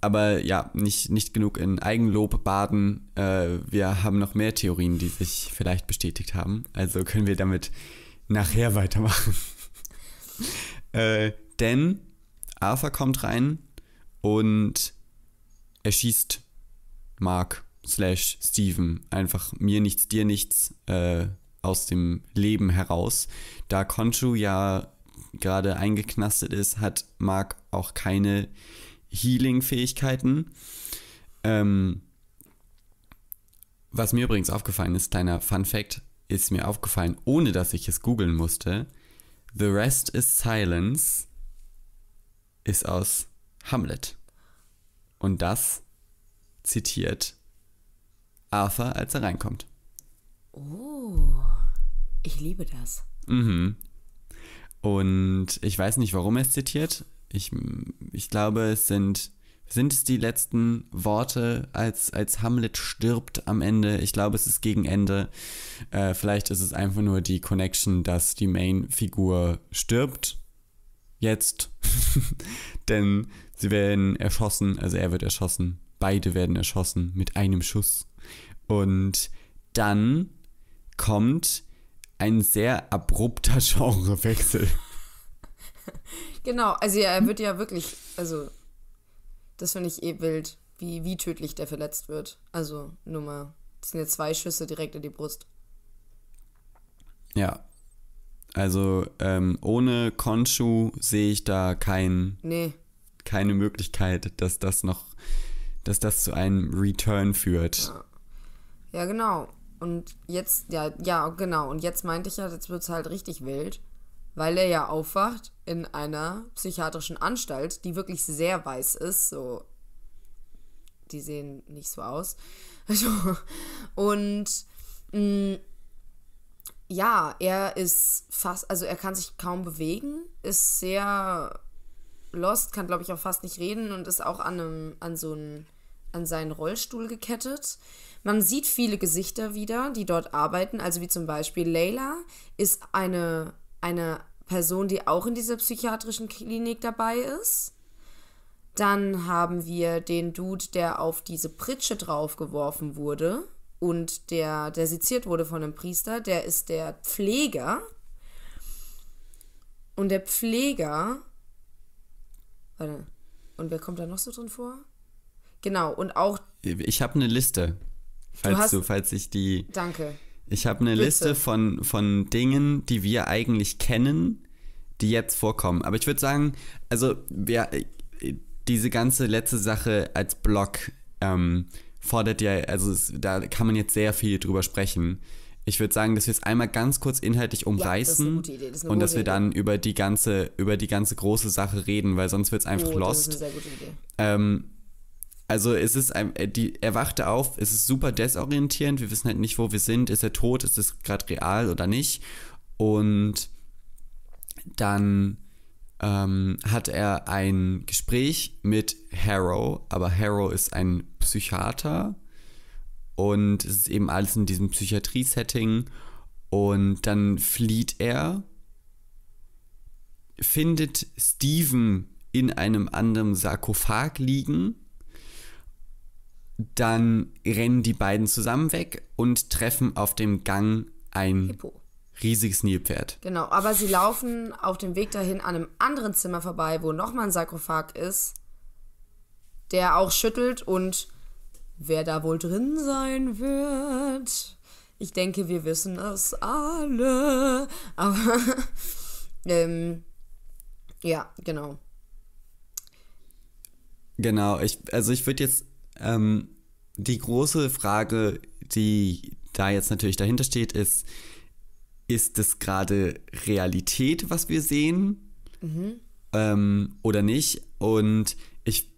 aber ja, nicht, nicht genug in Eigenlob baden. Äh, wir haben noch mehr Theorien, die sich vielleicht bestätigt haben. Also können wir damit nachher weitermachen. äh, denn Arthur kommt rein und erschießt Mark slash Steven. Einfach mir nichts, dir nichts äh, aus dem Leben heraus. Da Conchu ja gerade eingeknastet ist, hat Mark auch keine Healing-Fähigkeiten. Ähm, was mir übrigens aufgefallen ist, kleiner Fun Fact, ist mir aufgefallen, ohne dass ich es googeln musste. The Rest is Silence ist aus Hamlet. Und das zitiert Arthur, als er reinkommt. Oh, ich liebe das. Mhm. Und ich weiß nicht, warum er es zitiert. Ich, ich glaube, es sind, sind es die letzten Worte, als, als Hamlet stirbt am Ende. Ich glaube, es ist gegen Ende. Äh, vielleicht ist es einfach nur die Connection, dass die Main-Figur stirbt. Jetzt. Denn sie werden erschossen, also er wird erschossen. Beide werden erschossen mit einem Schuss. Und dann kommt ein sehr abrupter Genrewechsel. Genau, also er wird ja wirklich, also das finde ich eh wild, wie, wie tödlich der verletzt wird. Also Nummer, das sind ja zwei Schüsse direkt in die Brust. Ja, also ähm, ohne Konshu sehe ich da kein, nee. keine Möglichkeit, dass das noch, dass das zu einem Return führt. Ja. Ja, genau. Und jetzt, ja, ja, genau. Und jetzt meinte ich ja, jetzt wird es halt richtig wild, weil er ja aufwacht in einer psychiatrischen Anstalt, die wirklich sehr weiß ist. So, die sehen nicht so aus. Also, und mh, mm, ja, er ist fast, also er kann sich kaum bewegen, ist sehr lost, kann glaube ich auch fast nicht reden und ist auch an einem, an so einen, an seinen Rollstuhl gekettet. Man sieht viele Gesichter wieder, die dort arbeiten, also wie zum Beispiel Leila ist eine, eine Person, die auch in dieser psychiatrischen Klinik dabei ist. Dann haben wir den Dude, der auf diese Pritsche draufgeworfen wurde und der, der seziert wurde von einem Priester, der ist der Pfleger. Und der Pfleger. Warte. Und wer kommt da noch so drin vor? Genau, und auch. Ich habe eine Liste. Falls hast, du falls ich die. Danke. Ich habe eine Bitte. Liste von, von Dingen, die wir eigentlich kennen, die jetzt vorkommen. Aber ich würde sagen, also wir, diese ganze letzte Sache als Blog ähm, fordert ja, also es, da kann man jetzt sehr viel drüber sprechen. Ich würde sagen, dass wir es einmal ganz kurz inhaltlich umreißen ja, das das und dass wir dann über die ganze über die ganze große Sache reden, weil sonst wird es einfach oh, lost. Ähm, also es ist, ein, äh, die, er wachte auf, es ist super desorientierend, wir wissen halt nicht, wo wir sind, ist er tot, ist es gerade real oder nicht. Und dann ähm, hat er ein Gespräch mit Harrow, aber Harrow ist ein Psychiater und es ist eben alles in diesem Psychiatrie-Setting. Und dann flieht er, findet Steven in einem anderen Sarkophag liegen dann rennen die beiden zusammen weg und treffen auf dem Gang ein Hippo. riesiges Nilpferd. Genau, aber sie laufen auf dem Weg dahin an einem anderen Zimmer vorbei, wo nochmal ein Sarkophag ist, der auch schüttelt und wer da wohl drin sein wird. Ich denke, wir wissen es alle. Aber ähm, ja, genau. Genau, ich, also ich würde jetzt ähm, die große Frage, die da jetzt natürlich dahinter steht, ist, ist das gerade Realität, was wir sehen mhm. ähm, oder nicht? Und ich,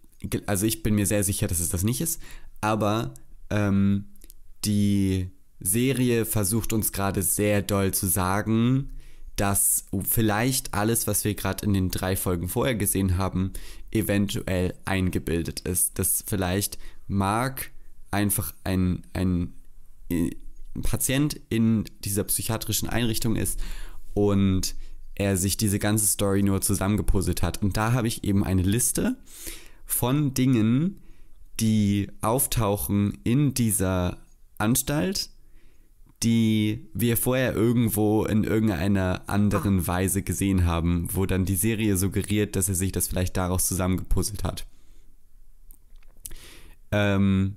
also ich bin mir sehr sicher, dass es das nicht ist, aber ähm, die Serie versucht uns gerade sehr doll zu sagen, dass vielleicht alles, was wir gerade in den drei Folgen vorher gesehen haben, eventuell eingebildet ist. Dass vielleicht Mark einfach ein, ein äh, Patient in dieser psychiatrischen Einrichtung ist und er sich diese ganze Story nur zusammengepuzzelt hat. Und da habe ich eben eine Liste von Dingen, die auftauchen in dieser Anstalt, die wir vorher irgendwo in irgendeiner anderen ah. Weise gesehen haben, wo dann die Serie suggeriert, dass er sich das vielleicht daraus zusammengepuzzelt hat. Ähm,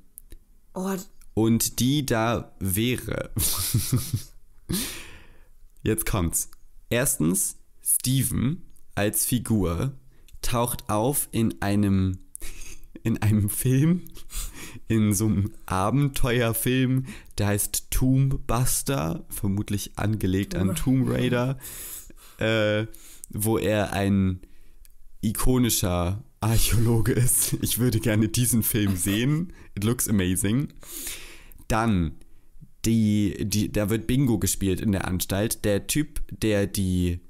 oh. Und die da wäre. Jetzt kommt's. Erstens, Steven als Figur taucht auf in einem in einem Film, in so einem Abenteuerfilm, der heißt Tomb Buster, vermutlich angelegt an Tomb Raider, äh, wo er ein ikonischer Archäologe ist. Ich würde gerne diesen Film sehen. It looks amazing. Dann, die, die, da wird Bingo gespielt in der Anstalt. Der Typ, der die,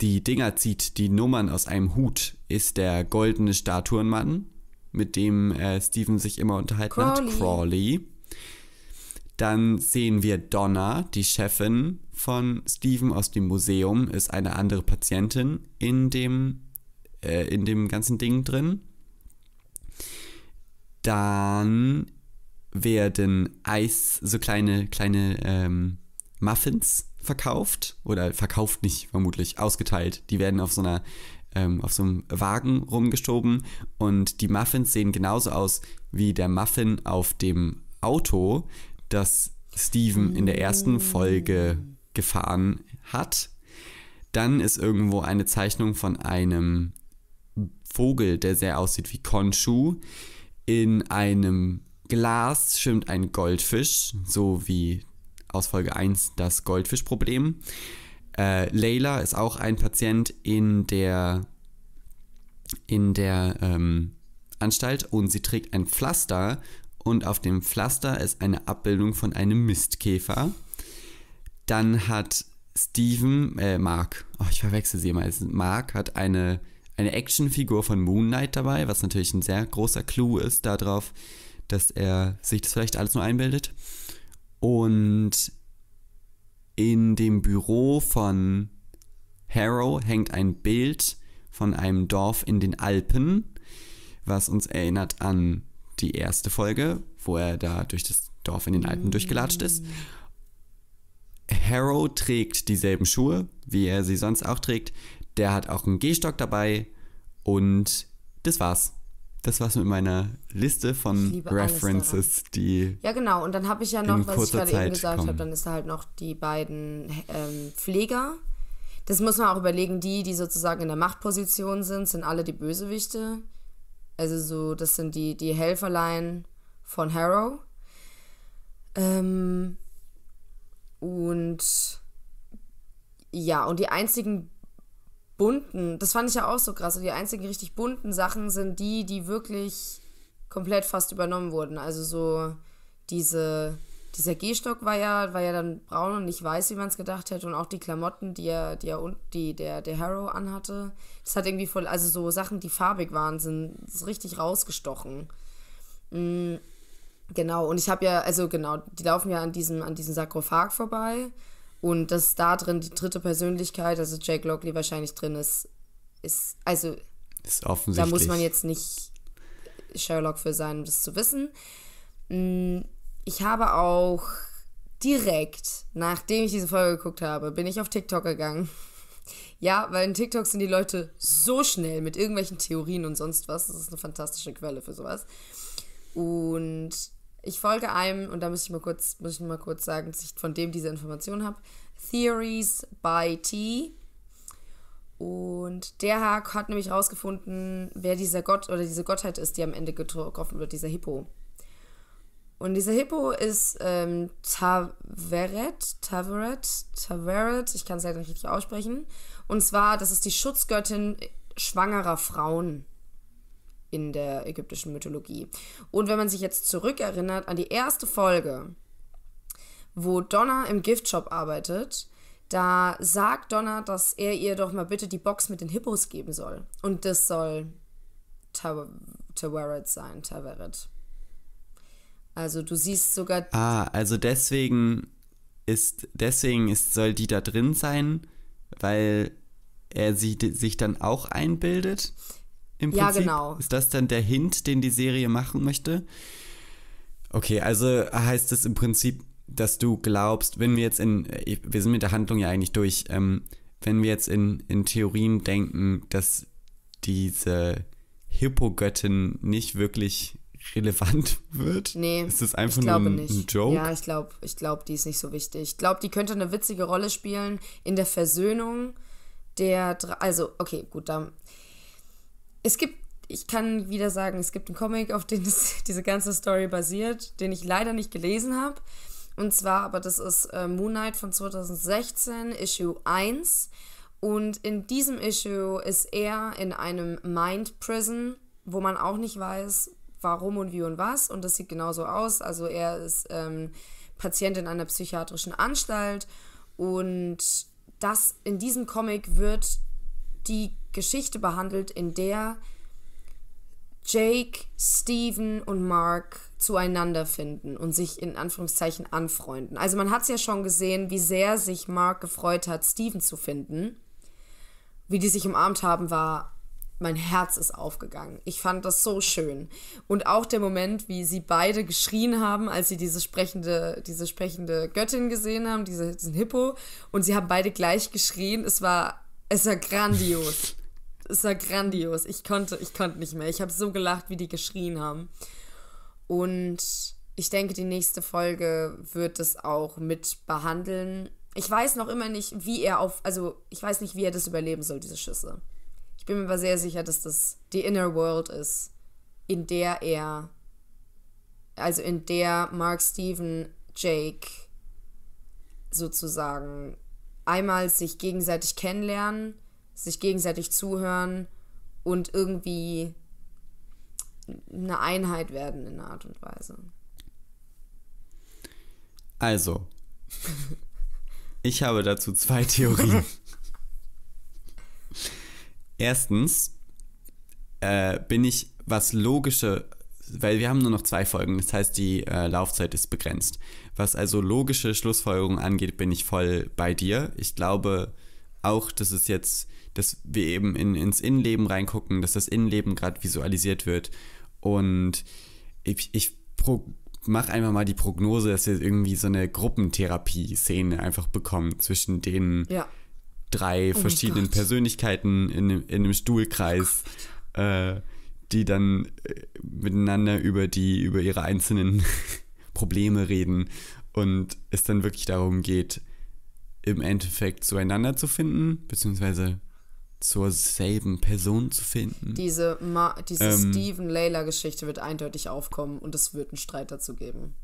die Dinger zieht, die Nummern aus einem Hut, ist der goldene Statuenmann mit dem äh, Steven sich immer unterhalten Crawley. hat, Crawley. Dann sehen wir Donna, die Chefin von Steven aus dem Museum, ist eine andere Patientin in dem, äh, in dem ganzen Ding drin. Dann werden Eis, so kleine, kleine ähm, Muffins verkauft oder verkauft nicht, vermutlich, ausgeteilt. Die werden auf so einer ähm, auf so einem Wagen rumgeschoben und die Muffins sehen genauso aus wie der Muffin auf dem Auto, das Steven in der ersten Folge gefahren hat. Dann ist irgendwo eine Zeichnung von einem Vogel, der sehr aussieht wie Konshu. In einem Glas schwimmt ein Goldfisch, so wie aus Folge 1 das Goldfischproblem. problem äh, Layla ist auch ein Patient in der, in der ähm, Anstalt und sie trägt ein Pflaster und auf dem Pflaster ist eine Abbildung von einem Mistkäfer. Dann hat Steven, äh, Mark, oh, ich verwechsel sie immer, also Mark hat eine, eine Actionfigur von Moon Knight dabei, was natürlich ein sehr großer Clou ist darauf, dass er sich das vielleicht alles nur einbildet. Und in dem Büro von Harrow hängt ein Bild von einem Dorf in den Alpen, was uns erinnert an die erste Folge, wo er da durch das Dorf in den Alpen durchgelatscht ist. Harrow trägt dieselben Schuhe, wie er sie sonst auch trägt. Der hat auch einen Gehstock dabei und das war's das war's mit meiner Liste von References, die. Ja, genau. Und dann habe ich ja noch, was ich gerade Zeit eben gesagt habe, dann ist da halt noch die beiden ähm, Pfleger. Das muss man auch überlegen, die, die sozusagen in der Machtposition sind, sind alle die Bösewichte. Also so, das sind die, die Helferlein von Harrow. Ähm, und ja, und die einzigen bunten, das fand ich ja auch so krass. Und also die einzigen richtig bunten Sachen sind die, die wirklich komplett fast übernommen wurden. Also so diese, dieser Gehstock war ja, war ja dann braun und nicht weiß, wie man es gedacht hätte. Und auch die Klamotten, die er, die er die der, der Harrow anhatte, das hat irgendwie voll, also so Sachen, die farbig waren, sind richtig rausgestochen. Mhm. Genau, und ich habe ja, also genau, die laufen ja an diesem, an diesem Sarkophag vorbei. Und dass da drin die dritte Persönlichkeit, also Jake Lockley wahrscheinlich drin ist, ist, also, ist offensichtlich. da muss man jetzt nicht Sherlock für sein, um das zu wissen. Mm, ich habe auch direkt, nachdem ich diese Folge geguckt habe, bin ich auf TikTok gegangen. Ja, weil in TikTok sind die Leute so schnell mit irgendwelchen Theorien und sonst was. Das ist eine fantastische Quelle für sowas. Und ich folge einem, und da muss ich mal kurz, muss ich mal kurz sagen, dass ich von dem diese Information habe. Theories by T. Und der Hack hat nämlich rausgefunden, wer dieser Gott oder diese Gottheit ist, die am Ende getroffen wird, dieser Hippo. Und dieser Hippo ist ähm, Taveret, Taveret, Taveret, ich kann es halt nicht richtig aussprechen. Und zwar, das ist die Schutzgöttin schwangerer Frauen in der ägyptischen Mythologie. Und wenn man sich jetzt zurückerinnert an die erste Folge, wo Donna im Giftshop arbeitet, da sagt Donna, dass er ihr doch mal bitte die Box mit den Hippos geben soll. Und das soll Taweret sein, Taweret. Also du siehst sogar. Ah, also deswegen ist, deswegen ist, soll die da drin sein, weil er sie sich dann auch einbildet? im Prinzip? Ja, genau. Ist das dann der Hint, den die Serie machen möchte? Okay, also heißt es im Prinzip, dass du glaubst, wenn wir jetzt in, äh, wir sind mit der Handlung ja eigentlich durch, ähm, wenn wir jetzt in, in Theorien denken, dass diese Hippogöttin nicht wirklich relevant wird? Nee. Ist das einfach nur ein, ein, Joke? Ja, ich glaube, ich glaub, die ist nicht so wichtig. Ich glaube, die könnte eine witzige Rolle spielen in der Versöhnung der. Also, okay, gut, dann es gibt, ich kann wieder sagen, es gibt einen Comic, auf den das, diese ganze Story basiert, den ich leider nicht gelesen habe. Und zwar, aber das ist äh, Moon Knight von 2016, Issue 1. Und in diesem Issue ist er in einem Mind Prison, wo man auch nicht weiß, warum und wie und was. Und das sieht genauso aus. Also er ist ähm, Patient in einer psychiatrischen Anstalt. Und das in diesem Comic wird die Geschichte behandelt, in der Jake, Steven und Mark zueinander finden und sich in Anführungszeichen anfreunden. Also man hat es ja schon gesehen, wie sehr sich Mark gefreut hat, Steven zu finden. Wie die sich umarmt haben, war mein Herz ist aufgegangen. Ich fand das so schön. Und auch der Moment, wie sie beide geschrien haben, als sie diese sprechende, diese sprechende Göttin gesehen haben, diese, diesen Hippo. Und sie haben beide gleich geschrien. Es war, es war grandios. es war grandios. Ich konnte, ich konnte nicht mehr. Ich habe so gelacht, wie die geschrien haben. Und ich denke, die nächste Folge wird es auch mit behandeln. Ich weiß noch immer nicht, wie er auf, also ich weiß nicht, wie er das überleben soll, diese Schüsse. Ich bin mir aber sehr sicher, dass das die Inner World ist, in der er, also in der Mark Steven Jake sozusagen einmal sich gegenseitig kennenlernen sich gegenseitig zuhören und irgendwie eine Einheit werden in einer Art und Weise. Also, ich habe dazu zwei Theorien. Erstens äh, bin ich, was logische, weil wir haben nur noch zwei Folgen, das heißt, die äh, Laufzeit ist begrenzt. Was also logische Schlussfolgerungen angeht, bin ich voll bei dir. Ich glaube, auch, dass es jetzt, dass wir eben in, ins Innenleben reingucken, dass das Innenleben gerade visualisiert wird. Und ich, ich mache einfach mal die Prognose, dass wir irgendwie so eine Gruppentherapie-Szene einfach bekommen zwischen den ja. drei oh verschiedenen Persönlichkeiten in, in einem Stuhlkreis. Oh äh, die dann äh, miteinander über die, über ihre einzelnen Probleme reden und es dann wirklich darum geht, im Endeffekt zueinander zu finden, beziehungsweise zur selben Person zu finden. Diese, diese ähm, Steven-Layla-Geschichte wird eindeutig aufkommen und es wird einen Streit dazu geben.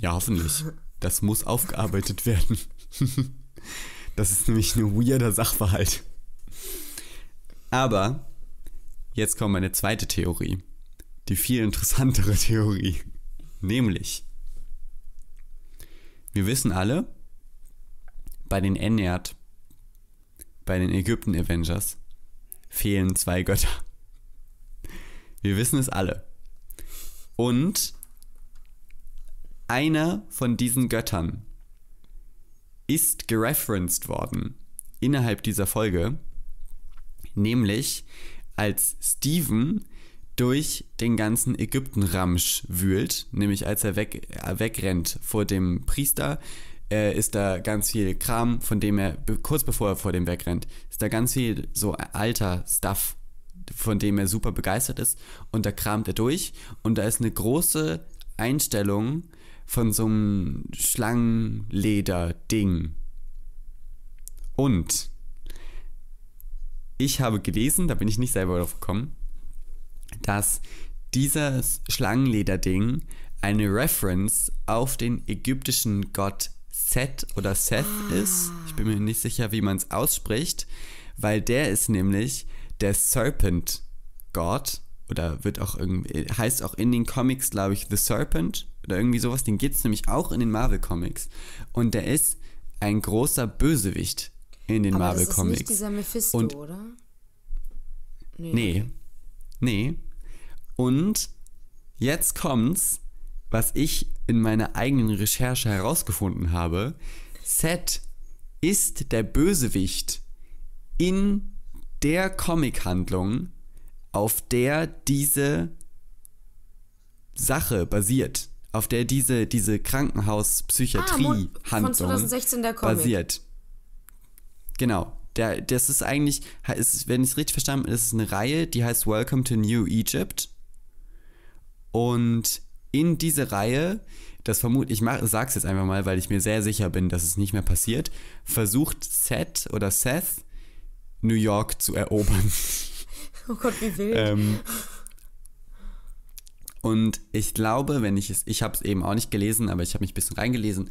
Ja, hoffentlich. Das muss aufgearbeitet werden. das ist nämlich ein weirder Sachverhalt. Aber jetzt kommt meine zweite Theorie. Die viel interessantere Theorie. Nämlich, wir wissen alle, bei den Ennerd, bei den Ägypten Avengers, fehlen zwei Götter. Wir wissen es alle. Und einer von diesen Göttern ist gereferenced worden innerhalb dieser Folge, nämlich als Steven durch den ganzen Ägyptenramsch wühlt, nämlich als er, weg, äh, wegrennt vor dem Priester, äh, ist da ganz viel Kram, von dem er, kurz bevor er vor dem wegrennt, ist da ganz viel so alter Stuff, von dem er super begeistert ist und da kramt er durch und da ist eine große Einstellung von so einem Schlangenleder-Ding. Und ich habe gelesen, da bin ich nicht selber drauf gekommen, dass dieses Schlangenlederding eine Reference auf den ägyptischen Gott Set oder Seth ah. ist. Ich bin mir nicht sicher, wie man es ausspricht, weil der ist nämlich der Serpent Gott oder wird auch irgendwie heißt auch in den Comics, glaube ich, The Serpent oder irgendwie sowas. Den gibt es nämlich auch in den Marvel Comics und der ist ein großer Bösewicht in den Aber Marvel das ist Nicht dieser Mephisto, und, oder? Nee. Nee. nee. Und jetzt kommt's, was ich in meiner eigenen Recherche herausgefunden habe. Seth ist der Bösewicht in der Comic-Handlung, auf der diese Sache basiert, auf der diese, diese Krankenhaus-Psychiatrie-Handlung ah, basiert. Genau. Der, das ist eigentlich, ist, wenn ich es richtig verstanden habe, ist es eine Reihe, die heißt Welcome to New Egypt. Und in diese Reihe, das vermute ich, sage es jetzt einfach mal, weil ich mir sehr sicher bin, dass es nicht mehr passiert, versucht Seth oder Seth New York zu erobern. Oh Gott, wie wild. ähm, und ich glaube, wenn ich es, ich habe es eben auch nicht gelesen, aber ich habe mich ein bisschen reingelesen.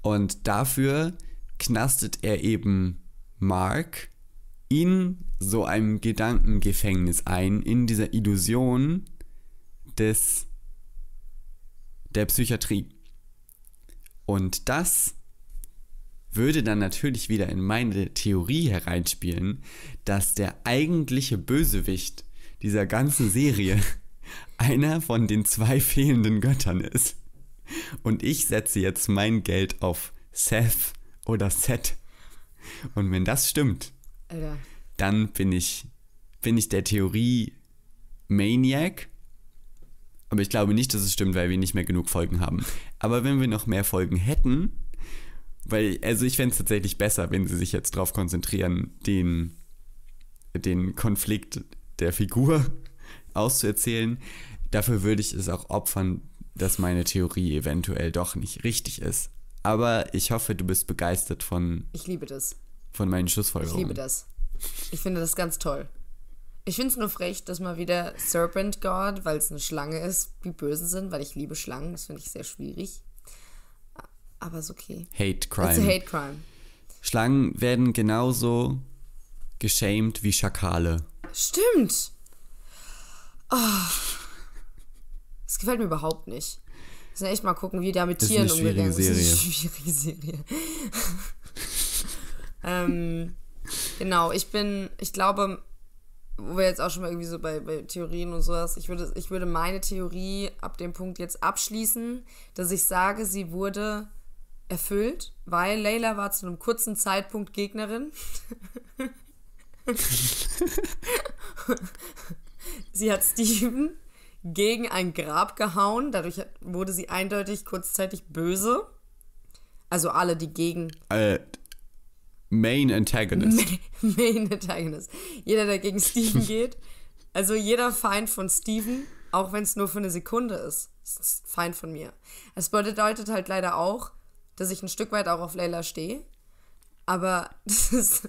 Und dafür knastet er eben Mark in so einem Gedankengefängnis ein, in dieser Illusion, des, der Psychiatrie. Und das würde dann natürlich wieder in meine Theorie hereinspielen, dass der eigentliche Bösewicht dieser ganzen Serie einer von den zwei fehlenden Göttern ist. Und ich setze jetzt mein Geld auf Seth oder Seth. Und wenn das stimmt, Alter. dann bin ich, bin ich der Theorie Maniac aber ich glaube nicht, dass es stimmt, weil wir nicht mehr genug Folgen haben. Aber wenn wir noch mehr Folgen hätten, weil, also ich fände es tatsächlich besser, wenn sie sich jetzt darauf konzentrieren, den, den Konflikt der Figur auszuerzählen. Dafür würde ich es auch opfern, dass meine Theorie eventuell doch nicht richtig ist. Aber ich hoffe, du bist begeistert von. Ich liebe das. Von meinen Schlussfolgerungen. Ich liebe das. Ich finde das ganz toll. Ich finde es nur frech, dass mal wieder Serpent God, weil es eine Schlange ist, die böse sind, weil ich liebe Schlangen. Das finde ich sehr schwierig. Aber ist okay. Hate Crime. It's a Hate Crime. Schlangen werden genauso geschämt wie Schakale. Stimmt. Oh. Das gefällt mir überhaupt nicht. Wir müssen echt mal gucken, wie da mit das Tieren umgegangen wird. Das ist eine schwierige Serie. ähm, genau, ich bin, ich glaube, wo wir jetzt auch schon mal irgendwie so bei, bei Theorien und sowas, ich würde, ich würde meine Theorie ab dem Punkt jetzt abschließen, dass ich sage, sie wurde erfüllt, weil Layla war zu einem kurzen Zeitpunkt Gegnerin. sie hat Steven gegen ein Grab gehauen, dadurch wurde sie eindeutig kurzzeitig böse. Also alle, die gegen. Alt. Äh, Main Antagonist. Main Antagonist. Jeder, der gegen Steven geht. Also jeder Feind von Steven, auch wenn es nur für eine Sekunde ist, ist Feind von mir. Es bedeutet halt leider auch, dass ich ein Stück weit auch auf Layla stehe. Aber das ist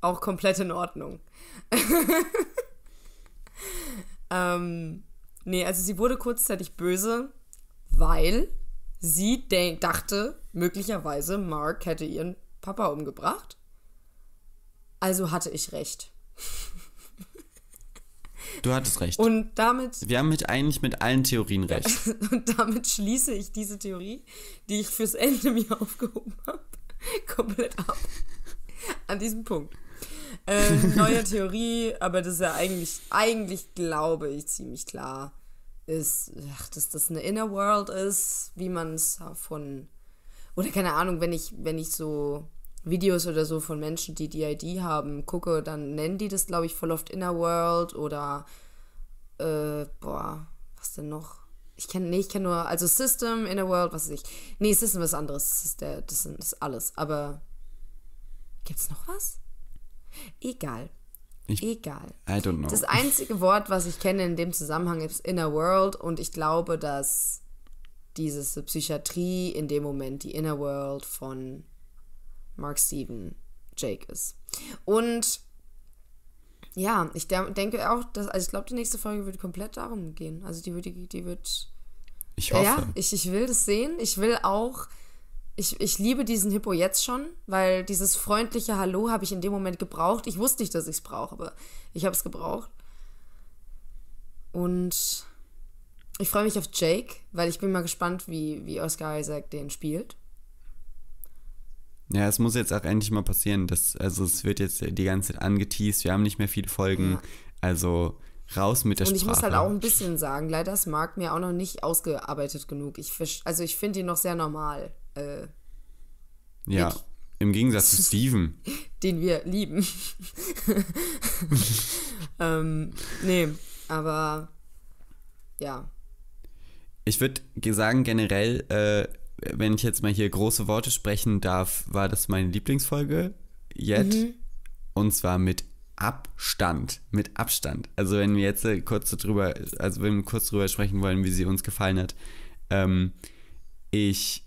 auch komplett in Ordnung. ähm, nee, also sie wurde kurzzeitig böse, weil sie dachte, möglicherweise Mark hätte ihren Papa umgebracht? Also hatte ich recht. Du hattest recht. Und damit. Wir haben mit eigentlich mit allen Theorien recht. und damit schließe ich diese Theorie, die ich fürs Ende mir aufgehoben habe, komplett ab. An diesem Punkt. Äh, neue Theorie, aber das ist ja eigentlich, eigentlich glaube ich ziemlich klar, ist, ach, dass das eine Inner World ist, wie man es von. Oder keine Ahnung, wenn ich, wenn ich so Videos oder so von Menschen, die DID haben, gucke, dann nennen die das, glaube ich, voll oft Inner World oder äh, boah, was denn noch? Ich kenne, nee, ich kenne nur, also System, Inner World, was weiß ich. Nee, System ist was anderes. Das ist, der, das ist alles. Aber gibt's noch was? Egal. Ich, Egal. I don't know. Das einzige Wort, was ich kenne in dem Zusammenhang, ist Inner World und ich glaube, dass diese Psychiatrie in dem Moment die Inner World von Mark Steven Jake ist. Und ja, ich de denke auch, dass, also ich glaube, die nächste Folge wird komplett darum gehen. Also die wird, die, die wird. Ich hoffe. Ja, ich, ich will das sehen. Ich will auch. Ich, ich liebe diesen Hippo jetzt schon, weil dieses freundliche Hallo habe ich in dem Moment gebraucht. Ich wusste nicht, dass ich es brauche, aber ich habe es gebraucht. Und ich freue mich auf Jake, weil ich bin mal gespannt, wie, wie Oscar Isaac den spielt. Ja, es muss jetzt auch endlich mal passieren. Das, also es wird jetzt die ganze Zeit angeteased, wir haben nicht mehr viele Folgen. Ja. Also raus mit der Sprache. Und ich muss halt auch ein bisschen sagen, leider ist Marc mir auch noch nicht ausgearbeitet genug. Ich, also ich finde ihn noch sehr normal. Äh, ja, ich, im Gegensatz zu Steven. Den wir lieben. ähm, nee, aber ja. Ich würde sagen, generell äh, wenn ich jetzt mal hier große Worte sprechen darf, war das meine Lieblingsfolge jetzt. Mhm. Und zwar mit Abstand, mit Abstand. Also wenn wir jetzt kurz darüber, also wenn wir kurz drüber sprechen wollen, wie sie uns gefallen hat. Ähm, ich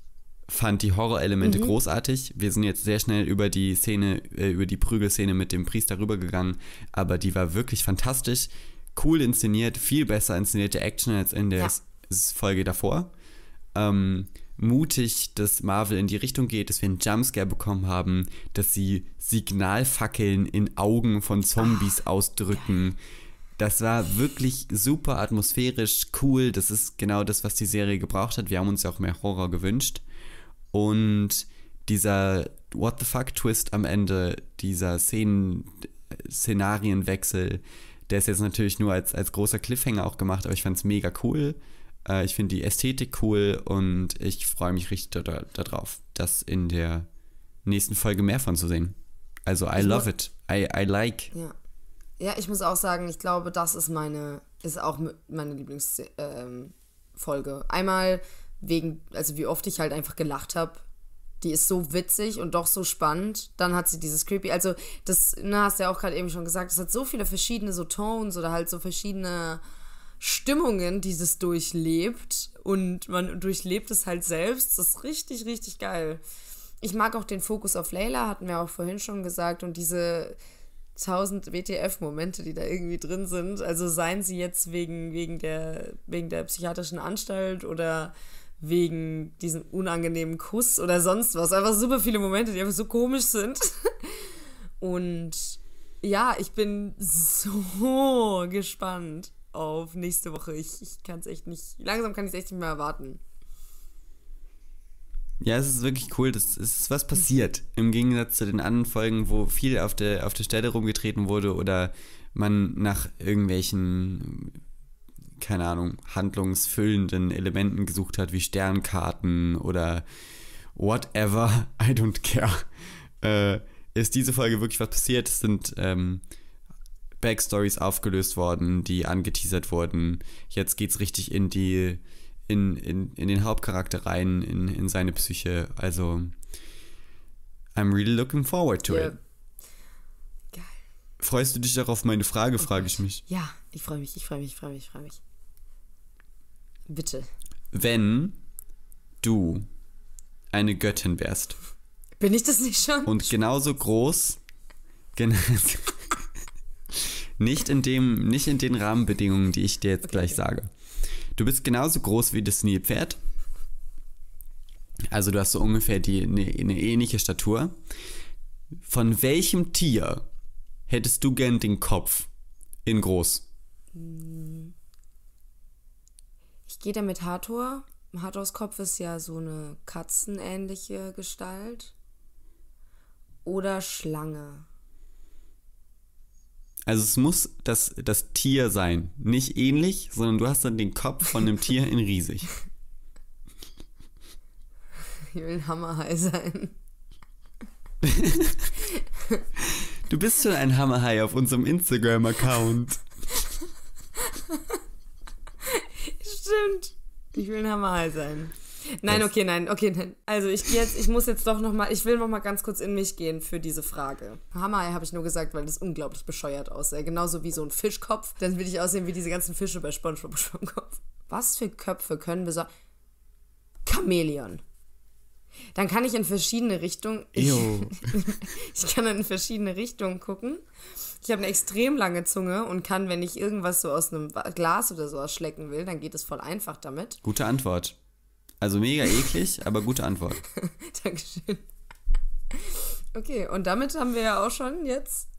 fand die Horrorelemente mhm. großartig. Wir sind jetzt sehr schnell über die Szene, äh, über die Prügelszene mit dem Priester rübergegangen, aber die war wirklich fantastisch, cool inszeniert, viel besser inszenierte Action als in der ja. Folge davor. Ähm, mutig, dass Marvel in die Richtung geht, dass wir einen Jumpscare bekommen haben, dass sie Signalfackeln in Augen von Zombies Ach, ausdrücken. Das war wirklich super atmosphärisch, cool. Das ist genau das, was die Serie gebraucht hat. Wir haben uns ja auch mehr Horror gewünscht. Und dieser What the fuck Twist am Ende, dieser Szenen Szenarienwechsel, der ist jetzt natürlich nur als, als großer Cliffhanger auch gemacht, aber ich fand es mega cool. Äh, ich finde die Ästhetik cool und ich freue mich richtig darauf, da, das in der nächsten Folge mehr von zu sehen. Also I ich love it. I, I like. Ja. ja, ich muss auch sagen, ich glaube, das ist meine, ist auch meine Lieblingsfolge. Ähm, Einmal wegen, also wie oft ich halt einfach gelacht habe. Die ist so witzig und doch so spannend. Dann hat sie dieses creepy, also das, na, ne, hast du ja auch gerade eben schon gesagt, es hat so viele verschiedene so Tones oder halt so verschiedene Stimmungen die es durchlebt und man durchlebt es halt selbst. Das ist richtig, richtig geil. Ich mag auch den Fokus auf Layla, hatten wir auch vorhin schon gesagt, und diese 1000 WTF-Momente, die da irgendwie drin sind. Also seien sie jetzt wegen, wegen, der, wegen der psychiatrischen Anstalt oder wegen diesem unangenehmen Kuss oder sonst was. Einfach super viele Momente, die einfach so komisch sind. Und ja, ich bin so gespannt, auf nächste Woche. Ich, ich kann es echt nicht. Langsam kann ich es echt nicht mehr erwarten. Ja, es ist wirklich cool, Es ist was passiert. Im Gegensatz zu den anderen Folgen, wo viel auf der, auf der Stelle rumgetreten wurde oder man nach irgendwelchen, keine Ahnung, handlungsfüllenden Elementen gesucht hat, wie Sternkarten oder whatever, I don't care, äh, ist diese Folge wirklich was passiert. Es sind ähm, Backstories aufgelöst worden, die angeteasert wurden. Jetzt geht's richtig in die, in, in, in den Hauptcharakter rein, in, in seine Psyche. Also, I'm really looking forward to yeah. it. Geil. Freust du dich darauf, meine Frage, oh frage Gott. ich mich. Ja, ich freue mich, ich freue mich, ich freue mich, ich freue mich. Bitte. Wenn du eine Göttin wärst. Bin ich das nicht schon? Und genauso groß. Genauso Nicht in, dem, nicht in den Rahmenbedingungen, die ich dir jetzt okay. gleich sage. Du bist genauso groß wie das Nilpferd. Also du hast so ungefähr die, eine ne ähnliche Statur. Von welchem Tier hättest du gern den Kopf in groß? Ich gehe da mit Hathor. Hathors Kopf ist ja so eine katzenähnliche Gestalt. Oder Schlange. Also es muss das, das Tier sein. Nicht ähnlich, sondern du hast dann den Kopf von einem Tier in riesig. Ich will Hammerhai sein. du bist schon ein Hammerhai auf unserem Instagram-Account. Stimmt. Ich will ein Hammerhai sein. Nein, okay, nein, okay, nein. Also ich gehe jetzt, ich muss jetzt doch nochmal, ich will nochmal ganz kurz in mich gehen für diese Frage. Hammerei habe ich nur gesagt, weil das unglaublich bescheuert aussah. Genauso wie so ein Fischkopf. Dann will ich aussehen wie diese ganzen Fische bei Spongebob Schwammkopf. Was für Köpfe können wir besonders... Chamäleon. Dann kann ich in verschiedene Richtungen. Ich, ich, kann in verschiedene Richtungen gucken. Ich habe eine extrem lange Zunge und kann, wenn ich irgendwas so aus einem Glas oder so schlecken will, dann geht es voll einfach damit. Gute Antwort. Also mega eklig, aber gute Antwort. Dankeschön. Okay, und damit haben wir ja auch schon jetzt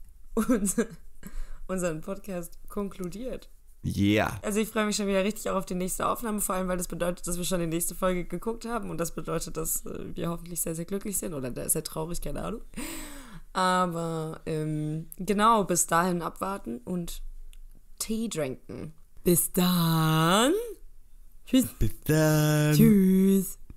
unseren Podcast konkludiert. Yeah. Also ich freue mich schon wieder richtig auch auf die nächste Aufnahme, vor allem weil das bedeutet, dass wir schon die nächste Folge geguckt haben und das bedeutet, dass äh, wir hoffentlich sehr, sehr glücklich sind oder sehr traurig, keine Ahnung. Aber ähm, genau, bis dahin abwarten und Tee trinken. Bis dann. Tschüss. Bis dann. Tschüss.